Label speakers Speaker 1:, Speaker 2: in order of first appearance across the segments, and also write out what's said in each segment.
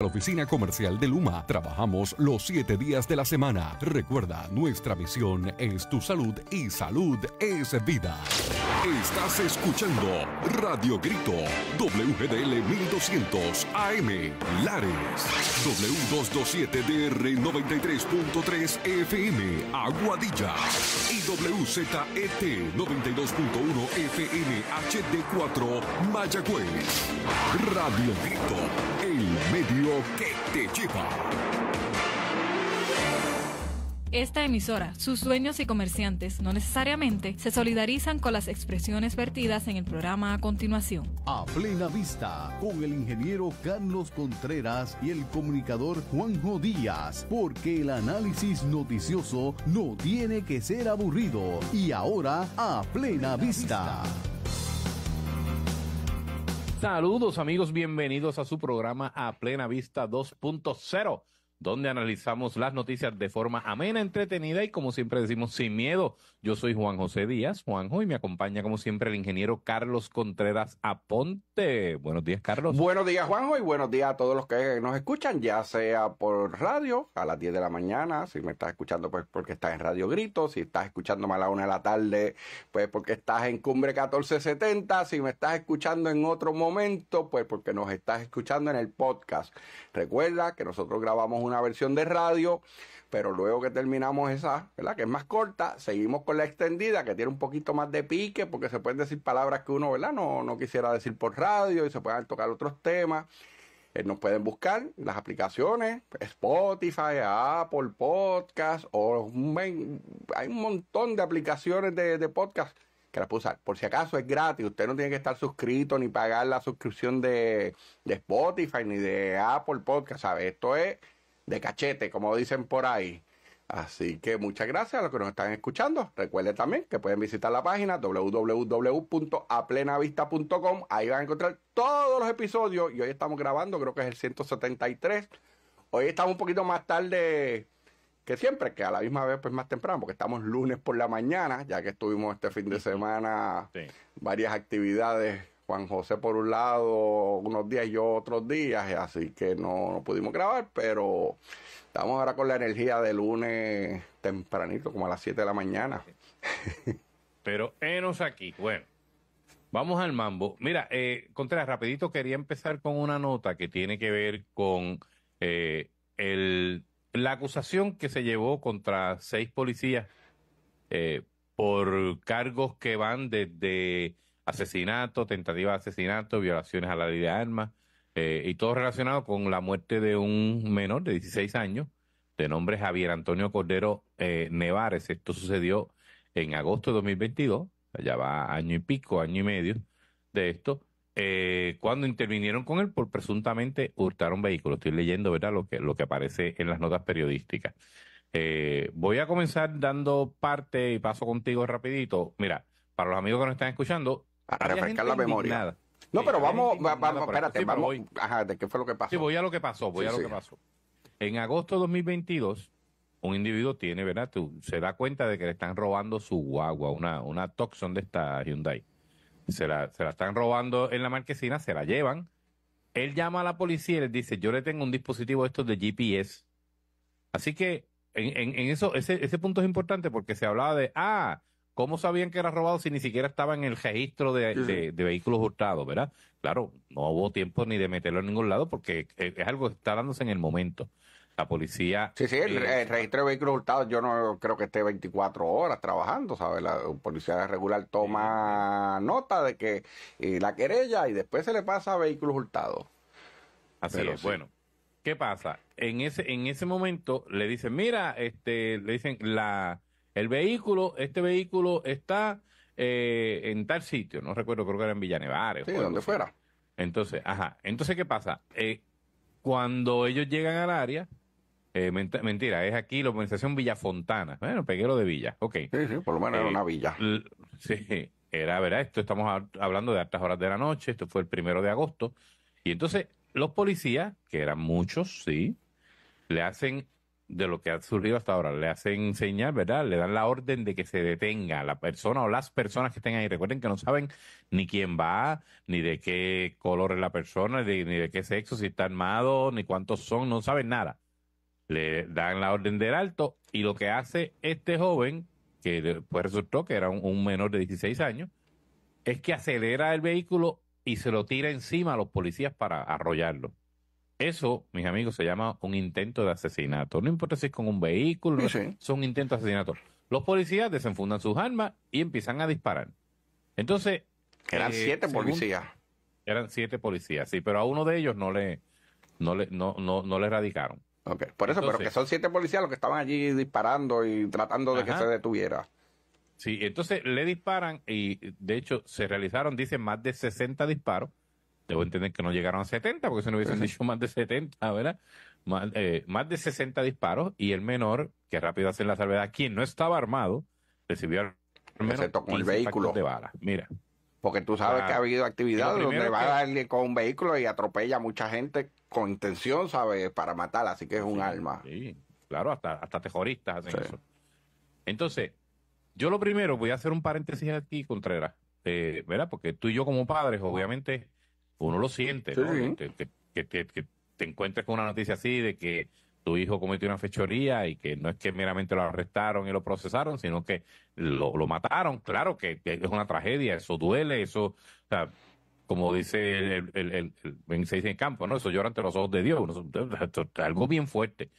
Speaker 1: La oficina comercial de Luma. Trabajamos los siete días de la semana. Recuerda, nuestra misión es tu salud y salud es vida. Estás escuchando Radio Grito, WGDL 1200 AM, Lares, W227DR 93.3 FM, Aguadilla y WZET 92.1 FM HD4, Mayagüez. Radio Grito el medio que te lleva.
Speaker 2: Esta emisora, sus dueños y comerciantes no necesariamente se solidarizan con las expresiones vertidas en el programa a continuación.
Speaker 3: A plena vista, con el ingeniero Carlos Contreras y el comunicador Juanjo Díaz, porque el análisis noticioso no tiene que ser aburrido. Y ahora, a plena, vista.
Speaker 4: Saludos amigos, bienvenidos a su programa A Plena Vista 2.0, donde analizamos las noticias de forma amena, entretenida y como siempre decimos, sin miedo. Yo soy Juan José Díaz, Juanjo, y me acompaña como siempre el ingeniero Carlos
Speaker 5: Contreras Aponte. Buenos días, Carlos. Buenos días, Juanjo, y buenos días a todos los que nos escuchan, ya sea por radio a las 10 de la mañana, si me estás escuchando pues porque estás en Radio Grito, si estás escuchándome a la 1 de la tarde, pues porque estás en Cumbre 1470, si me estás escuchando en otro momento, pues porque nos estás escuchando en el podcast. Recuerda que nosotros grabamos una versión de radio pero luego que terminamos esa, ¿verdad? Que es más corta, seguimos con la extendida, que tiene un poquito más de pique, porque se pueden decir palabras que uno, ¿verdad? No, quisiera decir por radio y se pueden tocar otros temas. Eh, nos pueden buscar las aplicaciones, Spotify, Apple Podcast, o hay un montón de aplicaciones de, de podcast que las puede usar. Por si acaso es gratis, usted no tiene que estar suscrito ni pagar la suscripción de, de Spotify ni de Apple Podcast, ¿sabe? Esto es de cachete, como dicen por ahí. Así que muchas gracias a los que nos están escuchando. Recuerden también que pueden visitar la página www.aplenavista.com. Ahí van a encontrar todos los episodios. Y hoy estamos grabando, creo que es el 173. Hoy estamos un poquito más tarde que siempre, que a la misma vez pues más temprano, porque estamos lunes por la mañana, ya que estuvimos este fin de semana varias actividades Juan José por un lado unos días y yo otros días, así que no, pudimos grabar, pero estamos ahora con la energía de lunes tempranito, como a las 7 de la mañana.
Speaker 4: Pero enos aquí, bueno, vamos al mambo. Mira, eh, Contreras, rapidito quería empezar con una nota que tiene que ver con eh, el, la acusación que se llevó contra seis policías eh, por cargos que van desde asesinato, tentativa de asesinato, violaciones a la ley de armas, eh, y todo relacionado con la muerte de un menor de 16 años, de nombre Javier Antonio Cordero eh, Nevares. Esto sucedió en agosto de 2022, ...allá va año y pico, año y medio de esto, eh, cuando intervinieron con él por presuntamente hurtar un vehículo. Estoy leyendo, ¿verdad?, lo que, lo que aparece en las notas periodísticas. Eh, voy a comenzar dando parte y paso contigo rapidito. Mira, para los amigos que nos están escuchando, a refrescar la memoria.
Speaker 5: No, pero vamos, vamos, espérate, vamos. ajá, ¿de qué fue lo que pasó? Sí, voy a lo que pasó, voy a lo que pasó.
Speaker 4: En agosto de 2022, un individuo tiene, ¿verdad? Tú, se da cuenta de que le están robando su guagua, una, una de esta Hyundai. Se la, se la están robando en la marquesina, se la llevan. Él llama a la policía y le dice, yo le tengo un dispositivo estos de GPS. Así que en, en, eso, ese, ese punto es importante porque se hablaba de, ah, ¿Cómo sabían que era robado si ni siquiera estaba en el registro de, vehículos hurtados, verdad? Claro, no hubo tiempo ni de meterlo en ningún lado porque eh, es algo que está dándose en el momento. La policía. Sí, sí, el, eh,
Speaker 5: registro de vehículos hurtados, yo no creo que esté 24 horas trabajando, ¿sabes? La policía regular toma nota de que eh, la querella y después se le pasa a vehículos hurtados. Así es, bueno.
Speaker 4: ¿Qué pasa? En ese, en ese momento le dicen, mira, este, le dicen la el vehículo, este vehículo está eh, en tal sitio, no recuerdo, creo que era en Villanevares. Sí, donde fuera. Entonces, ajá. Entonces, ¿qué pasa? Eh, cuando ellos llegan al área, eh, mentira, es aquí la organización Villafontana. Bueno, peguero de Villa, ok. Sí, sí, por lo menos era una villa. Sí, era, ¿verdad? Esto estamos hablando de altas horas de la noche, esto fue el primero de agosto. Y entonces, los policías, que eran muchos, sí, le hacen de lo que ha surgido hasta ahora. Le hacen señal, ¿verdad? Le dan la orden de que se detenga la persona o las personas que estén ahí. Recuerden que no saben ni quién va, ni de qué color es la persona, ni de qué sexo, si está armado, ni cuántos son, no saben nada. Le dan la orden del alto y lo que hace este joven, que después resultó que era un, un menor de 16 años, es que acelera el vehículo y se lo tira encima a los policías para arrollarlo. Eso, mis amigos, se llama un intento de asesinato. No importa si es con un vehículo, son intentos de asesinato. Los policías desenfundan sus armas y empiezan a disparar. Entonces. Eran eh, siete policías. Eran siete policías, sí, pero a uno de ellos no le, no le, no, no,
Speaker 5: le erradicaron. Okay. Por eso, pero que son siete policías los que estaban allí disparando y tratando de que se detuviera.
Speaker 4: Sí, entonces le disparan y de hecho se realizaron, dicen, más de 60 disparos Debo entender que no llegaron a 70, porque se no hubiesen dicho más de 70, ¿verdad? Más, eh, de 60 disparos y el menor, que rápido hacen la salvedad, quien no estaba armado, recibió al menor se tocó el vehículo de bala. Mira. Porque tú sabes ah, que ha
Speaker 5: habido actividad donde va darle con un vehículo y atropella a mucha gente con intención, ¿sabes? Para matar, así que es un arma. Sí, claro, hasta, hasta terroristas
Speaker 4: hacen eso. Entonces, yo lo primero, voy a hacer un paréntesis aquí, Contreras, eh, ¿verdad? Porque tú y yo como padres, obviamente, uno lo siente, ¿no? que, te, encuentres con una noticia así de que tu hijo cometió una fechoría y que no es que meramente lo arrestaron y lo procesaron, sino que lo, mataron. Claro que, es una tragedia, eso duele, eso, o sea, como dice el, el, el, se dice en campo, ¿no? Eso llora ante los ojos de Dios, algo bien fuerte.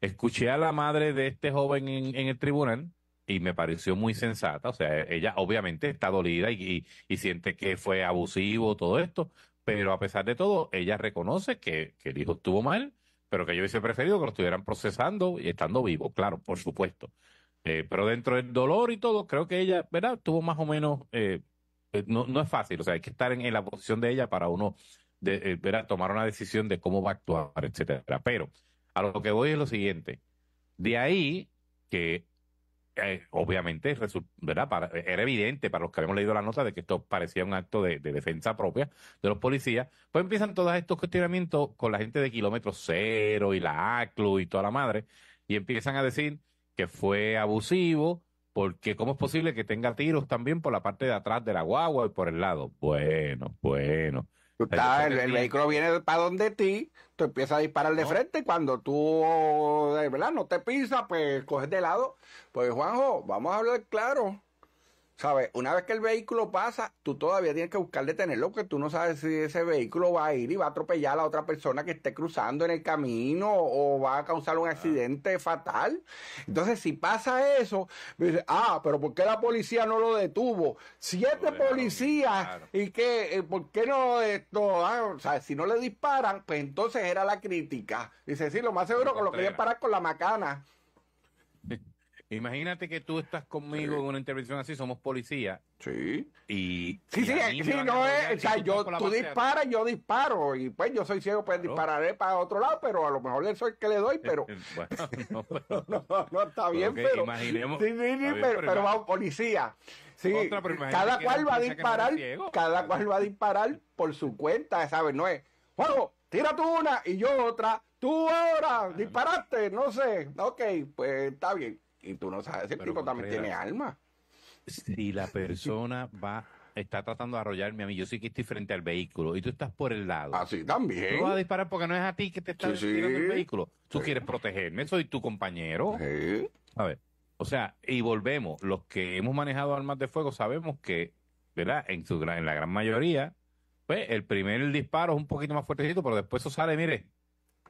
Speaker 4: Escuché a la madre de este joven en, el tribunal y me pareció muy sensata, o sea, ella obviamente está dolida y, y siente que fue abusivo todo esto, pero a pesar de todo, ella reconoce que, el hijo estuvo mal, pero que yo hubiese preferido que lo estuvieran procesando y estando vivo, claro, por supuesto. Eh, pero dentro del dolor y todo, creo que ella, ¿verdad? Tuvo más o menos, eh, eh, no, no es fácil, o sea, hay que estar en, la posición de ella para uno, de, ¿verdad? Tomar una decisión de cómo va a actuar, etcétera. Pero a lo que voy es lo siguiente. De ahí que eh, obviamente, era evidente para los que habíamos leído la nota de que esto parecía un acto de, defensa propia de los policías, pues empiezan todos estos cuestionamientos con la gente de kilómetro cero y la ACLU y toda la madre, y empiezan a decir que fue abusivo, porque cómo es posible que tenga tiros también por la parte de atrás de la guagua y por el lado. Bueno, bueno. el, el, vehículo
Speaker 5: viene para donde ti, tú empiezas a disparar de frente cuando tú no te pisa, pues coges de lado. Pues Juanjo, vamos a hablar claro. Una vez que el vehículo pasa, tú todavía tienes que buscar detenerlo porque tú no sabes si ese vehículo va a ir y va a atropellar a la otra persona que esté cruzando en el camino o va a causar un ah. accidente fatal. Entonces, si pasa eso, dice, ah, pero ¿por qué la policía no lo detuvo? Siete policías y que, eh, ¿por qué no esto? Ah? si no le disparan, pues entonces era la crítica. Dice, sí, lo más seguro que lo a parar con la macana.
Speaker 4: Imagínate que tú estás conmigo en una intervención así, somos policía.
Speaker 5: Sí. Y. Sí, sí, eh, no, es. O sea, yo, tú disparas, yo disparo. Y pues yo soy ciego, pues dispararé para otro lado, pero a lo mejor eso es que le doy, eh, eh, pero. no, está bien, pero. Imaginemos. Sí, pero, vamos, policía. Sí, cada cual va a disparar, cada cual va a disparar por su cuenta, ¿sabes? No es. Juego, tira tú una y yo otra. Tú ahora, disparaste, no sé. Ok, pues está bien y tú no sabes, ese tipo también tiene alma.
Speaker 4: Si la persona va está tratando de arrollarme a mí, yo sí que estoy frente al vehículo y tú estás por el lado. Así ah, también. Tú vas a disparar porque no es a ti que te está sí, el vehículo. Tú quieres protegerme, soy tu compañero. A ver, o sea, y volvemos, los que hemos manejado armas de fuego sabemos que, ¿verdad? En, su, en la gran mayoría, pues el primer disparo es un poquito más fuertecito, pero después eso sale, mire,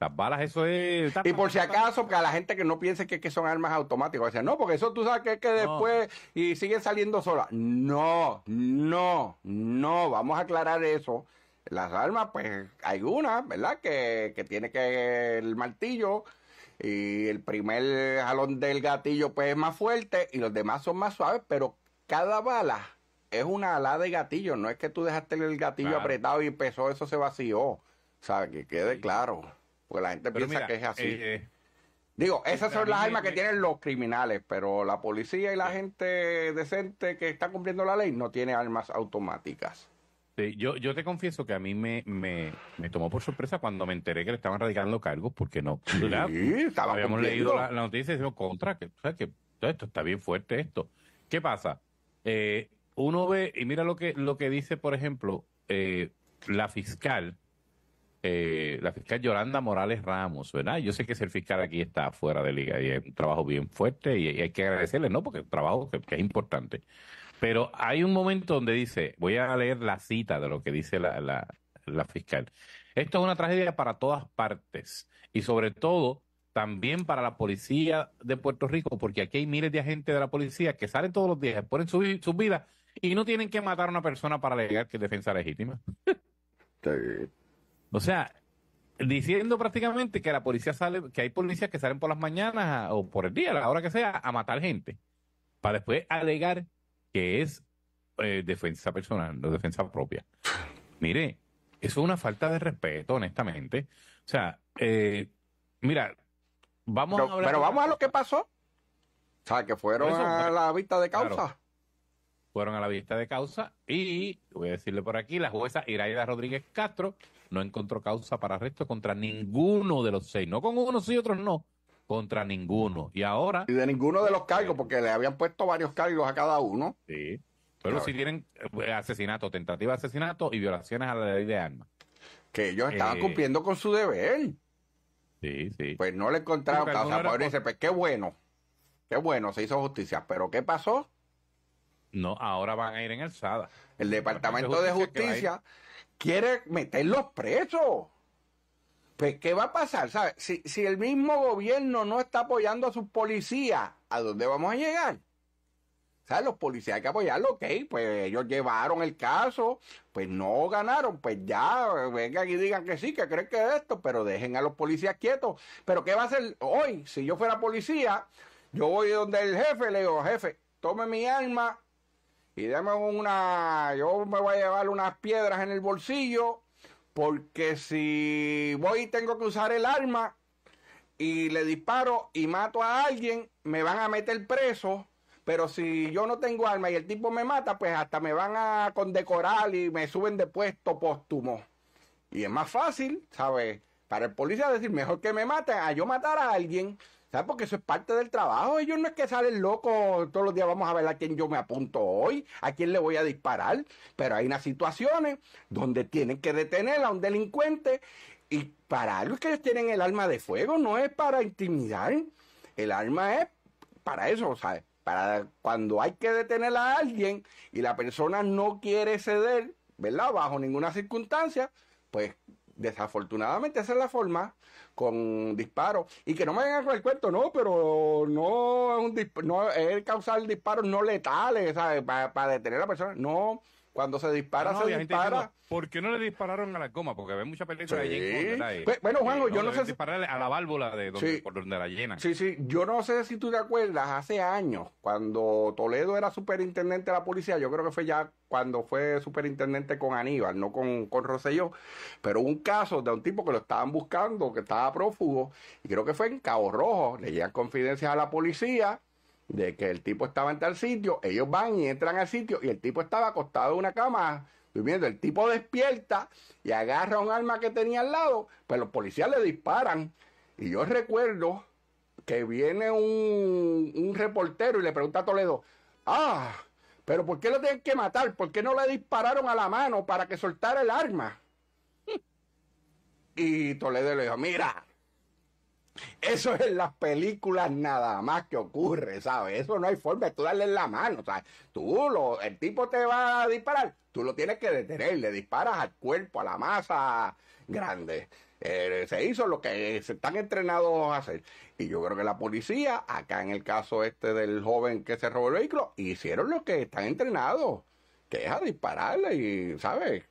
Speaker 4: las balas,
Speaker 5: eso es. Y por si acaso, para la gente que no piense que, son armas automáticas, dicen, no, porque eso tú sabes que, que después y siguen saliendo sola No, no, no, vamos a aclarar eso. Las armas, pues hay una, ¿verdad? Que, que tiene que el martillo y el primer jalón del gatillo, pues es más fuerte y los demás son más suaves, pero cada bala es una ala de gatillo, no es que tú dejaste el gatillo apretado y empezó, eso se vació. O sea, que quede claro. Porque la gente piensa que es así. Eh, eh, Digo, esas son las armas que tienen los criminales, pero la policía y la gente decente que está cumpliendo la ley no tiene armas automáticas.
Speaker 4: yo, yo te confieso que a mí me, tomó por sorpresa cuando me enteré que le estaban radicando cargos, porque no. habíamos leído la, noticia y decimos contra, que, esto está bien fuerte esto. ¿Qué pasa? Eh, uno ve, y mira lo que, lo que dice, por ejemplo, la fiscal eh, la fiscal Yolanda Morales Ramos, ¿verdad? Yo sé que el fiscal aquí está fuera de liga y es un trabajo bien fuerte y, hay que agradecerle, ¿no? Porque es un trabajo que, es importante. Pero hay un momento donde dice, voy a leer la cita de lo que dice la, la, fiscal. Esto es una tragedia para todas partes y sobre todo también para la policía de Puerto Rico, porque aquí hay miles de agentes de la policía que salen todos los días, ponen sus su vidas y no tienen que matar a una persona para alegar que es defensa legítima. O sea, diciendo prácticamente que la policía sale, que hay policías que salen por las mañanas o por el día, a la hora que sea, a matar gente, para después alegar que es eh, defensa personal, no defensa propia. Mire, eso es una falta de respeto, honestamente. O sea, eh, mira, vamos a hablar. Pero vamos
Speaker 5: a lo que pasó.
Speaker 4: O que fueron a
Speaker 5: la vista de causa
Speaker 4: fueron a la vista de causa y, voy a decirle por aquí, la jueza Iraida Rodríguez Castro no encontró causa para arresto contra ninguno de los seis, no con unos sí y otros no, contra ninguno. Y ahora...
Speaker 5: Y de ninguno de los cargos, porque le habían puesto varios cargos a cada uno. Sí.
Speaker 4: Pero si tienen eh, asesinato, tentativa de asesinato
Speaker 5: y violaciones a la ley de armas. Que ellos estaban eh, cumpliendo con su deber. Sí, sí. Pues no le encontraron causa. Por... Pues dice, pues qué bueno. Qué bueno, se hizo justicia. Pero ¿qué pasó? No, ahora van a ir en alzada. El Departamento de Justicia quiere meterlos presos. Pues, ¿qué va a pasar? Si, el mismo gobierno no está apoyando a sus policías, ¿a dónde vamos a llegar? ¿Sabes? Los policías hay que apoyarlos. ok, pues ellos llevaron el caso, pues no ganaron, pues ya, vengan y digan que sí, que creen que es esto, pero dejen a los policías quietos. Pero ¿qué va a hacer hoy? Si yo fuera policía, yo voy donde el jefe, le digo, jefe, tome mi arma, y una, yo me voy a llevar unas piedras en el bolsillo, porque si voy y tengo que usar el arma y le disparo y mato a alguien, me van a meter preso, pero si yo no tengo arma y el tipo me mata, pues hasta me van a condecorar y me suben de puesto póstumo. Y es más fácil, ¿sabes? Para el policía decir, mejor que me maten a yo matar a alguien ¿Sabes? Porque eso es parte del trabajo. Ellos no es que salen locos todos los días, vamos a ver a quién yo me apunto hoy, a quién le voy a disparar. Pero hay unas situaciones donde tienen que detener a un delincuente y para algo que ellos tienen el arma de fuego, no es para intimidar. El arma es para eso, Para cuando hay que detener a alguien y la persona no quiere ceder, ¿verdad? Bajo ninguna circunstancia, pues Desafortunadamente esa es la forma, con disparos. Y que no me vengan con el cuento, no, pero no es, un no, es causar disparos no letales, Para, para detener a la persona. No, cuando se dispara, se dispara.
Speaker 4: ¿Por qué no le dispararon a la coma? Porque ve mucha película de Bueno, Juanjo, yo no sé. Dispararle a la válvula de donde, por donde la llenan.
Speaker 5: Sí, sí. Yo no sé si tú te acuerdas, hace años, cuando Toledo era superintendente de la policía, yo creo que fue ya cuando fue superintendente con Aníbal, no con, con Rosselló, pero un caso de un tipo que lo estaban buscando, que estaba prófugo, y creo que fue en Cabo Rojo, le llegan confidencias a la policía, de que el tipo estaba en tal sitio, ellos van y entran al sitio y el tipo estaba acostado en una cama durmiendo. El tipo despierta y agarra un arma que tenía al lado, pero pues los policías le disparan. Y yo recuerdo que viene un, un reportero y le pregunta a Toledo, ah, pero ¿por qué lo tienen que matar? ¿Por qué no le dispararon a la mano para que soltara el arma? y Toledo le dijo, mira, eso es en las películas nada más que ocurre, ¿sabes? Eso no hay forma de tú darle la mano, ¿sabes? Tú, lo, el tipo te va a disparar, tú lo tienes que detener, le disparas al cuerpo, a la masa grande. Eh, se hizo lo que se están entrenados a hacer. Y yo creo que la policía, acá en el caso este del joven que se robó el vehículo, hicieron lo que están entrenados, que es a dispararle y, ¿sabes?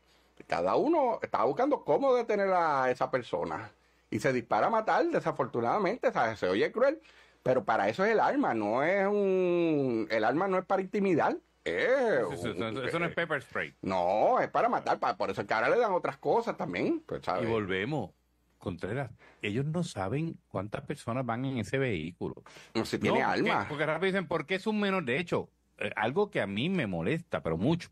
Speaker 5: Cada uno está buscando cómo detener a esa persona y se dispara a matar, desafortunadamente, se oye cruel, pero para eso es el arma, no es un... El arma no es para intimidar. eso, no es pepper spray. No, es para matar. por eso es que ahora le dan otras cosas también. Pues, y volvemos. Contreras, ellos no
Speaker 4: saben cuántas personas van en ese vehículo. No si tiene alma. Porque, rápido dicen, qué es un menor. De hecho, eh, algo que a mí me molesta, pero mucho,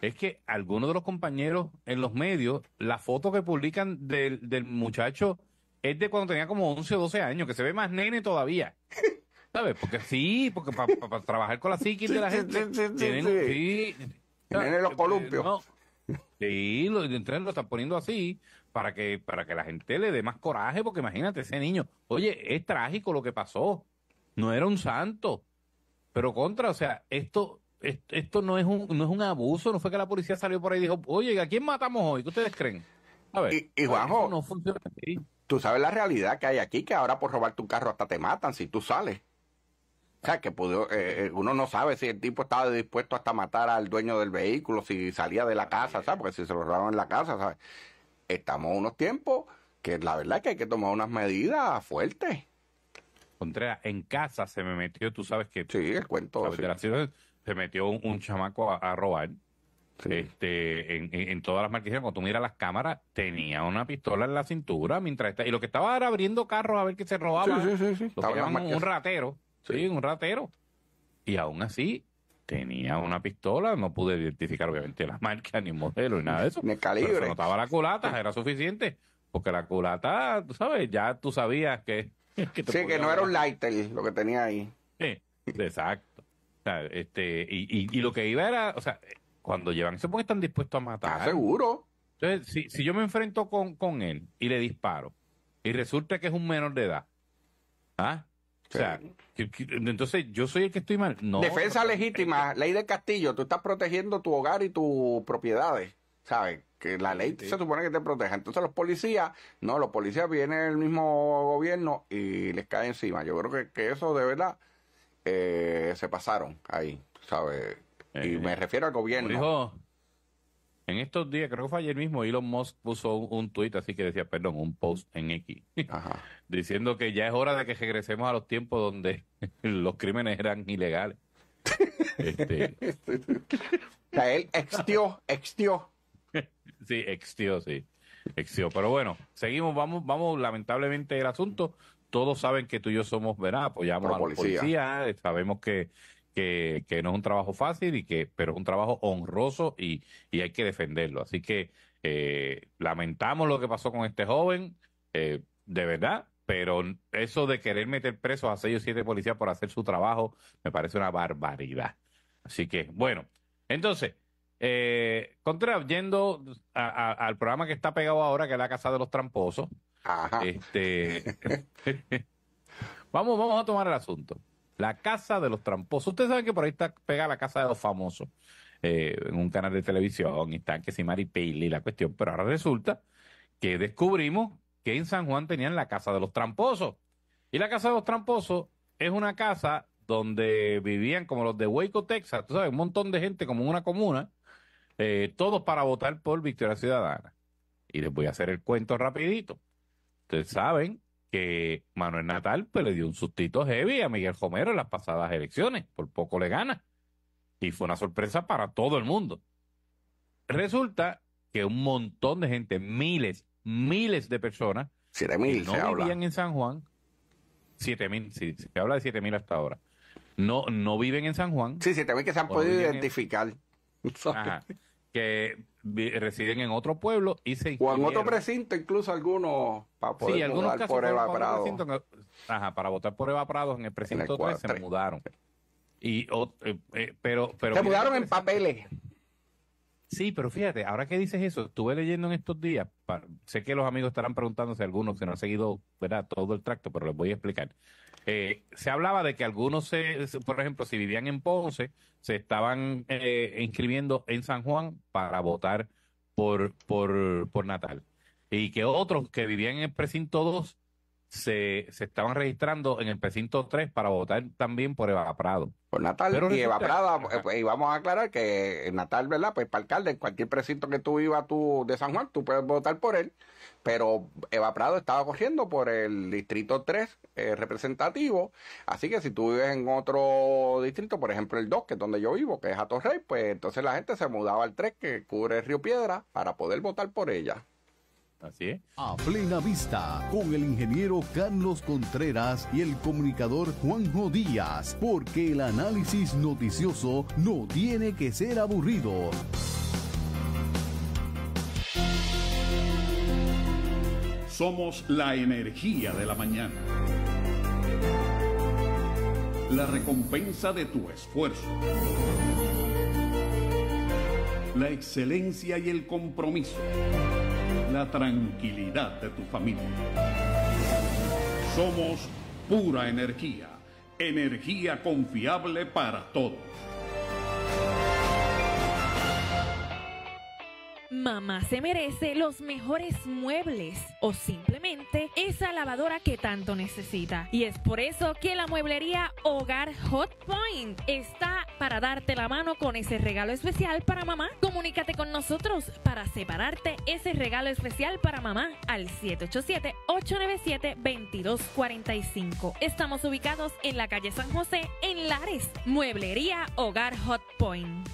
Speaker 4: es que algunos de los compañeros en los medios, la foto que publican del, del muchacho es de cuando tenía como 11 o 12 años, que se ve más nene todavía. ¿Sabes? Porque sí, porque para trabajar con la psiquis de la gente. Sí, tienen, sí. Nene los columpios. Sí, lo, entonces lo están poniendo así para que, para que la gente le dé más coraje, porque imagínate ese niño. Oye, es trágico lo que pasó. No era un santo. Pero contra, o sea, esto esto no es, un, no es un abuso, no fue que la policía salió por ahí y dijo, oye, ¿a quién matamos hoy? ¿Qué ustedes creen?
Speaker 5: A ver, y, Juanjo, no funciona así. tú sabes la realidad que hay aquí, que ahora por robarte un carro hasta te matan si tú sales. O sea, que pudo, eh, eh, uno no sabe si el tipo estaba dispuesto hasta matar al dueño del vehículo, si salía de la casa, ¿sabes? Porque si se lo robaron en la casa, ¿sabes? Estamos unos tiempos que la verdad es que hay que tomar unas medidas fuertes.
Speaker 4: Contreras, en casa se me metió, tú sabes que... Sí, el cuento se metió un, chamaco a, robar. Este, en, todas las marquesinas, cuando tú miras las cámaras, tenía una pistola en la cintura mientras y lo que estaba era abriendo carros a ver qué se robaba. Sí, sí,
Speaker 5: sí, un
Speaker 4: ratero. sí, un ratero. Y aún así, tenía una pistola, no pude identificar obviamente las marcas ni modelo, ni nada
Speaker 5: de eso. Ni calibre. Pero se notaba
Speaker 4: la culata, era suficiente. Porque la culata, tú sabes, ya tú sabías que... sí, que no era un
Speaker 5: lighter lo que tenía ahí.
Speaker 4: Sí, exacto este, y, y, lo que iba era, o sea, cuando llevan eso, porque están dispuestos a matar. Ah, seguro. Entonces, si, si yo me enfrento con, con, él y le disparo, y resulta que es un menor de edad, ¿ah? sea, entonces yo soy el que estoy mal. No, Defensa
Speaker 5: legítima, ley de castillo, tú estás protegiendo tu hogar y tus propiedades, ¿sabes? que la ley se supone que te proteja. Entonces los policías, no, los policías vienen del mismo gobierno y les cae encima. Yo creo que, que eso de verdad se pasaron ahí, ¿sabes? y eh, me refiero al gobierno. Dijo,
Speaker 4: en estos días, creo que fue ayer mismo, Elon Musk puso un, un tuit así que decía, perdón, un post en X, diciendo que ya es hora de que regresemos a los tiempos donde los crímenes eran ilegales. este.
Speaker 5: o él extió, extió.
Speaker 4: sí, extió, sí. Pero bueno, seguimos, vamos, vamos, lamentablemente el asunto todos saben que tú y yo somos, ¿verdad? Apoyamos a la policía. Eh, sabemos que, que, no es un trabajo fácil, y que, pero es un trabajo honroso y, y hay que defenderlo. Así que eh, lamentamos lo que pasó con este joven, eh, de verdad, pero eso de querer meter presos a seis o siete policías por hacer su trabajo me parece una barbaridad. Así que, bueno, entonces, eh, yendo al programa que está pegado ahora, que es la Casa de los Tramposos, este, vamos, vamos a tomar el asunto. La casa de los tramposos. Ustedes saben que por ahí está pega la casa de los famosos. Eh, en un canal de televisión y están que si Mari Paley la cuestión. Pero ahora resulta que descubrimos que en San Juan tenían la casa de los tramposos. Y la casa de los tramposos es una casa donde vivían como los de Waco, Texas, tú sabes, un montón de gente como en una comuna, eh, todos para votar por Victoria Ciudadana. Y les voy a hacer el cuento rapidito ustedes saben que Manuel Natal pues, le dio un sustito heavy a Miguel Romero en las pasadas elecciones, por poco le gana. Y fue una sorpresa para todo el mundo. Resulta que un montón de gente, miles, miles de personas, siete que no vivían en San Juan, siete mil, sí, se habla de siete mil hasta ahora, no, no viven en
Speaker 5: San Juan. Sí, siete que se han podido identificar
Speaker 4: que residen en otro pueblo y se o en otro
Speaker 5: precinto incluso algunos para algunos votar por Eva
Speaker 4: para votar por Eva en el precinto se mudaron y eh, eh, pero pero se mudaron
Speaker 5: en papeles
Speaker 4: sí pero fíjate ahora que dices eso estuve leyendo en estos días sé que los amigos estarán preguntándose algunos que no han seguido ¿verdad? todo el tracto pero les voy a explicar eh, se hablaba de que algunos, se, por ejemplo, si vivían en Ponce, se estaban eh, inscribiendo en San Juan para votar por, por, por Natal. Y que otros que vivían en el precinto 2 se, se estaban registrando en el precinto 3 para votar también por Eva Prado.
Speaker 5: Por Natal y Eva Prado, eh, vamos a aclarar que Natal, ¿verdad? Pues para alcalde, en cualquier precinto que tú vivas tú de San Juan, tú puedes votar por él. Pero Eva Prado estaba corriendo por el distrito 3 eh, representativo. Así que si tú vives en otro distrito, por ejemplo el 2, que es donde yo vivo, que es Atorrey, pues entonces la gente se mudaba al 3, que cubre Río Piedra, para poder votar por ella.
Speaker 3: A plena vista, con el ingeniero Carlos Contreras y el comunicador Juanjo Díaz, porque el análisis noticioso no tiene que ser aburrido. Somos la energía de la
Speaker 1: mañana. La recompensa de tu esfuerzo. La excelencia y el compromiso la tranquilidad de tu familia. Somos pura energía, energía confiable para todos.
Speaker 2: mamá se merece los mejores muebles o simplemente esa lavadora que tanto necesita. Y es por eso que la mueblería Hogar Hot Point está para darte la mano con ese regalo especial para mamá. Comunícate con nosotros para separarte ese regalo especial para mamá al 787-897-2245. Estamos ubicados en la calle San José, en Lares, Mueblería Hogar Hot Point.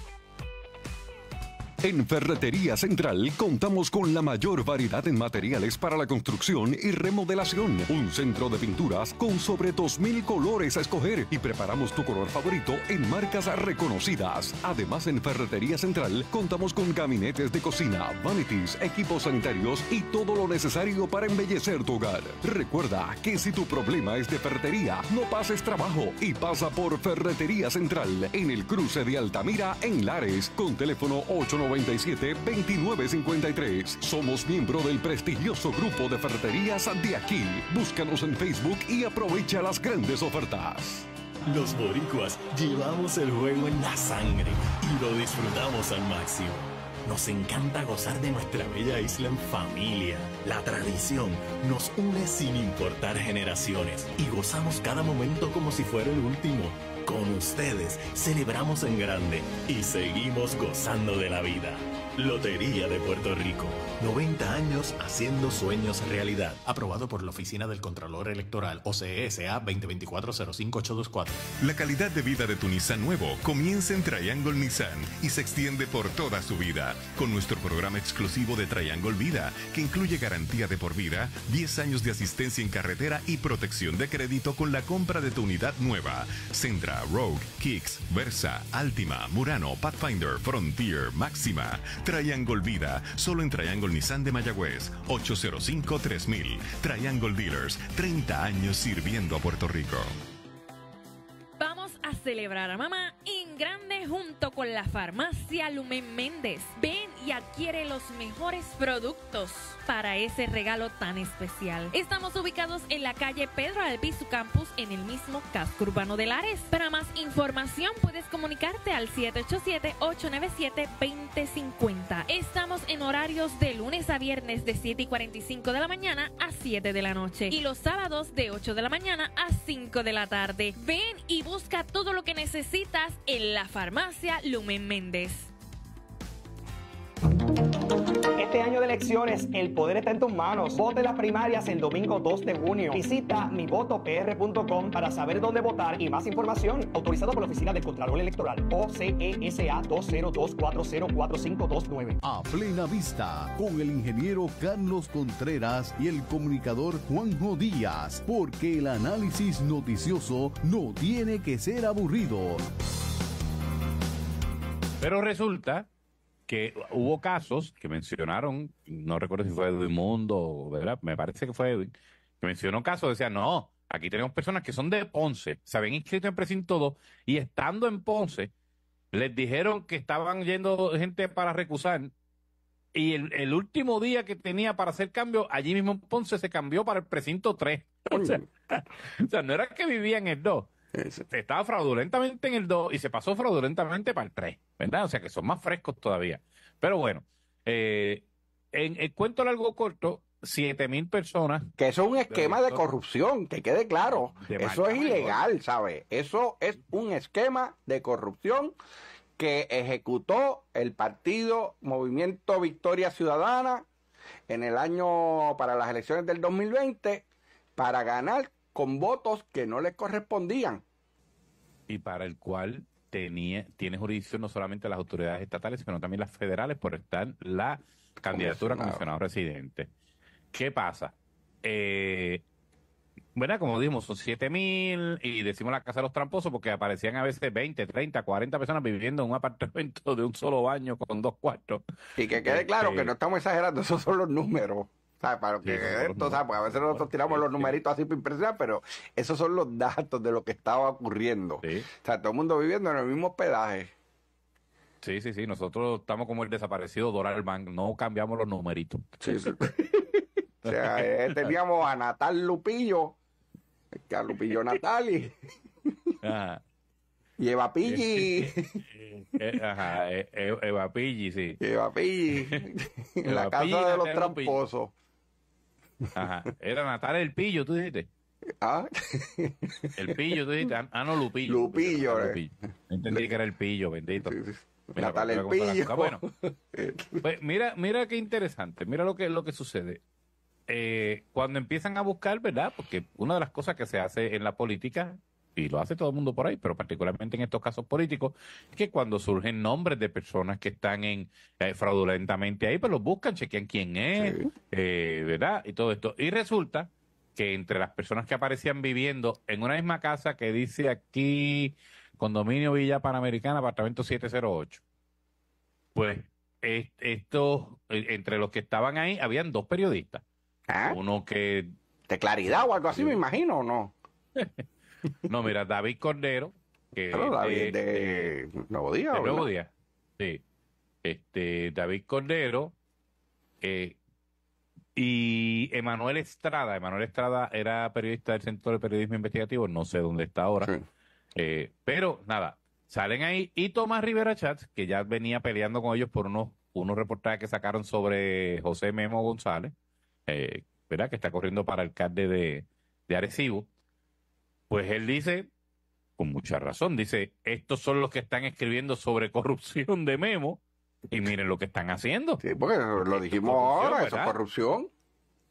Speaker 1: En Ferretería Central contamos con la mayor variedad en materiales para la construcción y remodelación. Un centro de pinturas con sobre 2.000 colores a escoger y preparamos tu color favorito en marcas reconocidas. Además, en Ferretería Central contamos con gabinetes de cocina, vanities, equipos sanitarios y todo lo necesario para embellecer tu hogar. Recuerda que si tu problema es de ferretería, no pases trabajo y pasa por Ferretería Central en el cruce de Altamira en Lares con teléfono 890. 29 2953 Somos miembro del prestigioso grupo de ferreterías Antiaquil. Búscanos en Facebook y aprovecha las grandes ofertas.
Speaker 3: Los boricuas llevamos el juego en la sangre y lo disfrutamos al máximo. Nos encanta gozar de nuestra bella isla en familia. La tradición nos une sin importar
Speaker 1: generaciones y gozamos cada momento como si fuera el último con ustedes celebramos en grande y seguimos gozando de la vida. Lotería de Puerto
Speaker 4: Rico. 90 años haciendo sueños realidad. Aprobado por la Oficina del Contralor
Speaker 1: Electoral, OCSA 2024-05824. La calidad de vida de tu Nissan nuevo comienza en Triangle Nissan y se extiende por toda su vida. Con nuestro programa exclusivo de Triangle Vida, que incluye garantía de por vida, 10 años de asistencia en carretera y protección de crédito con la compra de tu unidad nueva. Sentra, Rogue, Kicks, Versa, Altima, Murano, Pathfinder, Frontier, Máxima. Triangle Vida, solo en Triangle Nissan de Mayagüez, 805-3000. Triangle Dealers, 30 años sirviendo a Puerto Rico.
Speaker 2: Vamos a celebrar a mamá en grande junto con la farmacia Lumen Méndez. Ven y adquiere los mejores productos para ese regalo tan especial. Estamos ubicados en la calle Pedro Albizu Campus en el mismo casco urbano de Lares. Para más información puedes comunicarte al 787-897-2050. Estamos en horarios de lunes a viernes de 7 y 45 de la mañana a 7 de la noche y los sábados de 8 de la mañana a 5 de la tarde. Ven y busca todo lo que necesitas en la farmacia Lumen Méndez.
Speaker 5: Este año de elecciones, el poder está en tus manos. Vote las primarias el domingo 2 de junio. Visita mivotopr.com para saber dónde votar y más información. Autorizado por la Oficina del Contralor Electoral, OCESA e 202404529.
Speaker 3: A plena vista, con el ingeniero Carlos Contreras y el comunicador Juanjo Díaz, porque el análisis noticioso no tiene que ser aburrido.
Speaker 4: Pero resulta que hubo casos que mencionaron, no recuerdo si fue Edwin Mundo, ¿verdad? Me parece que fue Edwin, que mencionó casos, decía, no, aquí tenemos personas que son de Ponce, se habían inscrito en precinto 2 y estando en Ponce, les dijeron que estaban yendo gente para recusar y el, último día que tenía para hacer cambio, allí mismo en Ponce se cambió para el precinto 3. o, sea, o sea, no era que vivían en el 2 estaba fraudulentamente en el 2 y se pasó fraudulentamente para el 3, ¿verdad? O sea que son más frescos todavía. Pero bueno, eh, en el cuento largo corto, 7 mil personas.
Speaker 5: Que eso es un esquema de, corrupción, que quede claro. Eso es ilegal, ¿sabes? Eso es un esquema de corrupción que ejecutó el partido Movimiento Victoria Ciudadana en el año para las elecciones del 2020 para ganar con votos que no les correspondían
Speaker 4: y para el cual tenía, tiene jurisdicción no solamente las autoridades estatales, sino también las federales por estar la candidatura a comisionado residente. ¿Qué pasa? Eh, bueno, como dijimos, son 7 mil y decimos la casa de los tramposos porque aparecían a veces 20, 30, 40 personas viviendo en un apartamento de un solo baño con dos cuartos.
Speaker 5: Y que quede claro que no este estamos exagerando, esos son los números. Para que eh, ¿sabes? Pues, a veces nosotros tiramos los numeritos así para impresionar, pero esos son los datos de lo que estaba ocurriendo. O sea, todo el mundo viviendo en el mismo hospedaje.
Speaker 4: Sí, sí, sí. Nosotros estamos como el desaparecido Doral Bank. No cambiamos
Speaker 5: los numeritos. o sea, eh, teníamos a Natal Lupillo, a Lupillo Natali. Ajá. Y Eva Pilli. Eh, Eva sí. Eva En la casa de los tramposos.
Speaker 4: Ajá. Era Natal El Pillo, tú dijiste. Ah. El pillo, tú dijiste. Ah, no, Lupillo. Lupillo, eh. Entendí que era el pillo, bendito. Natal El Pillo. Bueno, pues mira, mira qué interesante. Mira lo que, lo que sucede. Eh, cuando empiezan a buscar, ¿verdad? Porque una de las cosas que se hace en la política y lo hace todo el mundo por ahí, pero particularmente en estos casos políticos, que cuando surgen nombres de personas que están en eh, fraudulentamente ahí, pues los buscan, chequean quién es, eh, ¿verdad? Y todo esto. Y resulta que entre las personas que aparecían viviendo en una misma casa que dice aquí Condominio Villa Panamericana, apartamento 708, pues estos, eh, entre los que estaban ahí, habían dos periodistas. ¿Ah? Uno que... De claridad o algo así, me imagino,
Speaker 5: ¿o no?
Speaker 4: No, mira, David Cordero. Que claro, David de, Nuevo Día. Nuevo Día. Sí. Este, David Cordero y Emanuel Estrada. Emanuel Estrada era periodista del Centro de Periodismo Investigativo, no sé dónde está ahora. Eh, pero nada, salen ahí y Tomás Rivera Chats, que ya venía peleando con ellos por unos, unos reportajes que sacaron sobre José Memo González, eh, ¿verdad? que está corriendo para alcalde de, de Arecibo. Pues él dice, con mucha razón, dice, estos son los que están escribiendo sobre corrupción de Memo y miren lo que están haciendo. Sí, porque lo
Speaker 5: dijimos ahora, esa corrupción.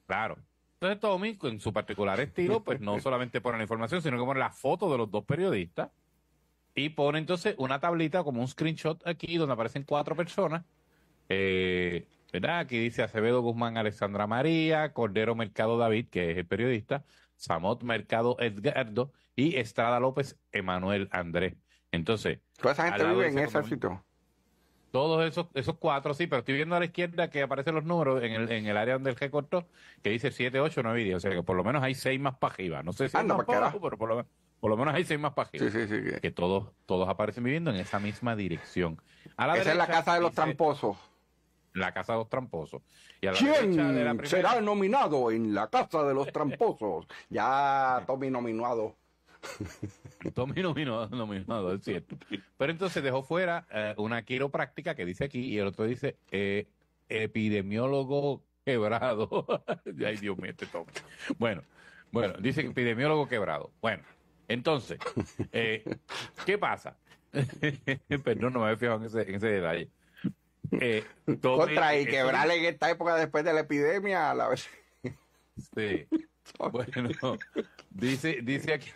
Speaker 4: Claro. Entonces Tommy, en su particular estilo, pues no solamente pone la información, sino que pone la foto de los dos periodistas y pone entonces una tablita como un screenshot aquí donde aparecen cuatro personas. Eh, ¿verdad? Aquí dice Acevedo Guzmán, Alexandra María, Cordero Mercado David, que es el periodista, Samot Mercado Edgardo y Estrada López Emanuel Andrés. Entonces, toda esa gente vive en ese sitio. Todos esos, esos cuatro, sí, pero estoy viendo a la izquierda que aparecen los números en el, en el área donde el G cortó, que dice 7, 8, 9 y 10. O sea que por lo menos hay 6 más para arriba. No sé si ah, pero por lo, menos hay 6 más para arriba. Sí, sí, sí, que todos, todos aparecen viviendo en esa misma dirección. esa es la casa de los tramposos la Casa de los Tramposos. Y ¿Quién será
Speaker 5: nominado en la Casa de los Tramposos? ya Tommy nominado.
Speaker 4: Tommy nominado, nominado, es cierto. Pero entonces dejó fuera eh, una quiropráctica que dice aquí y el otro dice eh, epidemiólogo quebrado. Ay, Dios mío, este Tommy. Bueno, bueno, dice epidemiólogo quebrado. Bueno, entonces, eh, ¿qué pasa? Perdón, no me había fijado en ese detalle. Eh, Contra y quebrar en
Speaker 5: esta época después de la epidemia, a la vez.
Speaker 4: Sí. Bueno, dice, dice, aquí,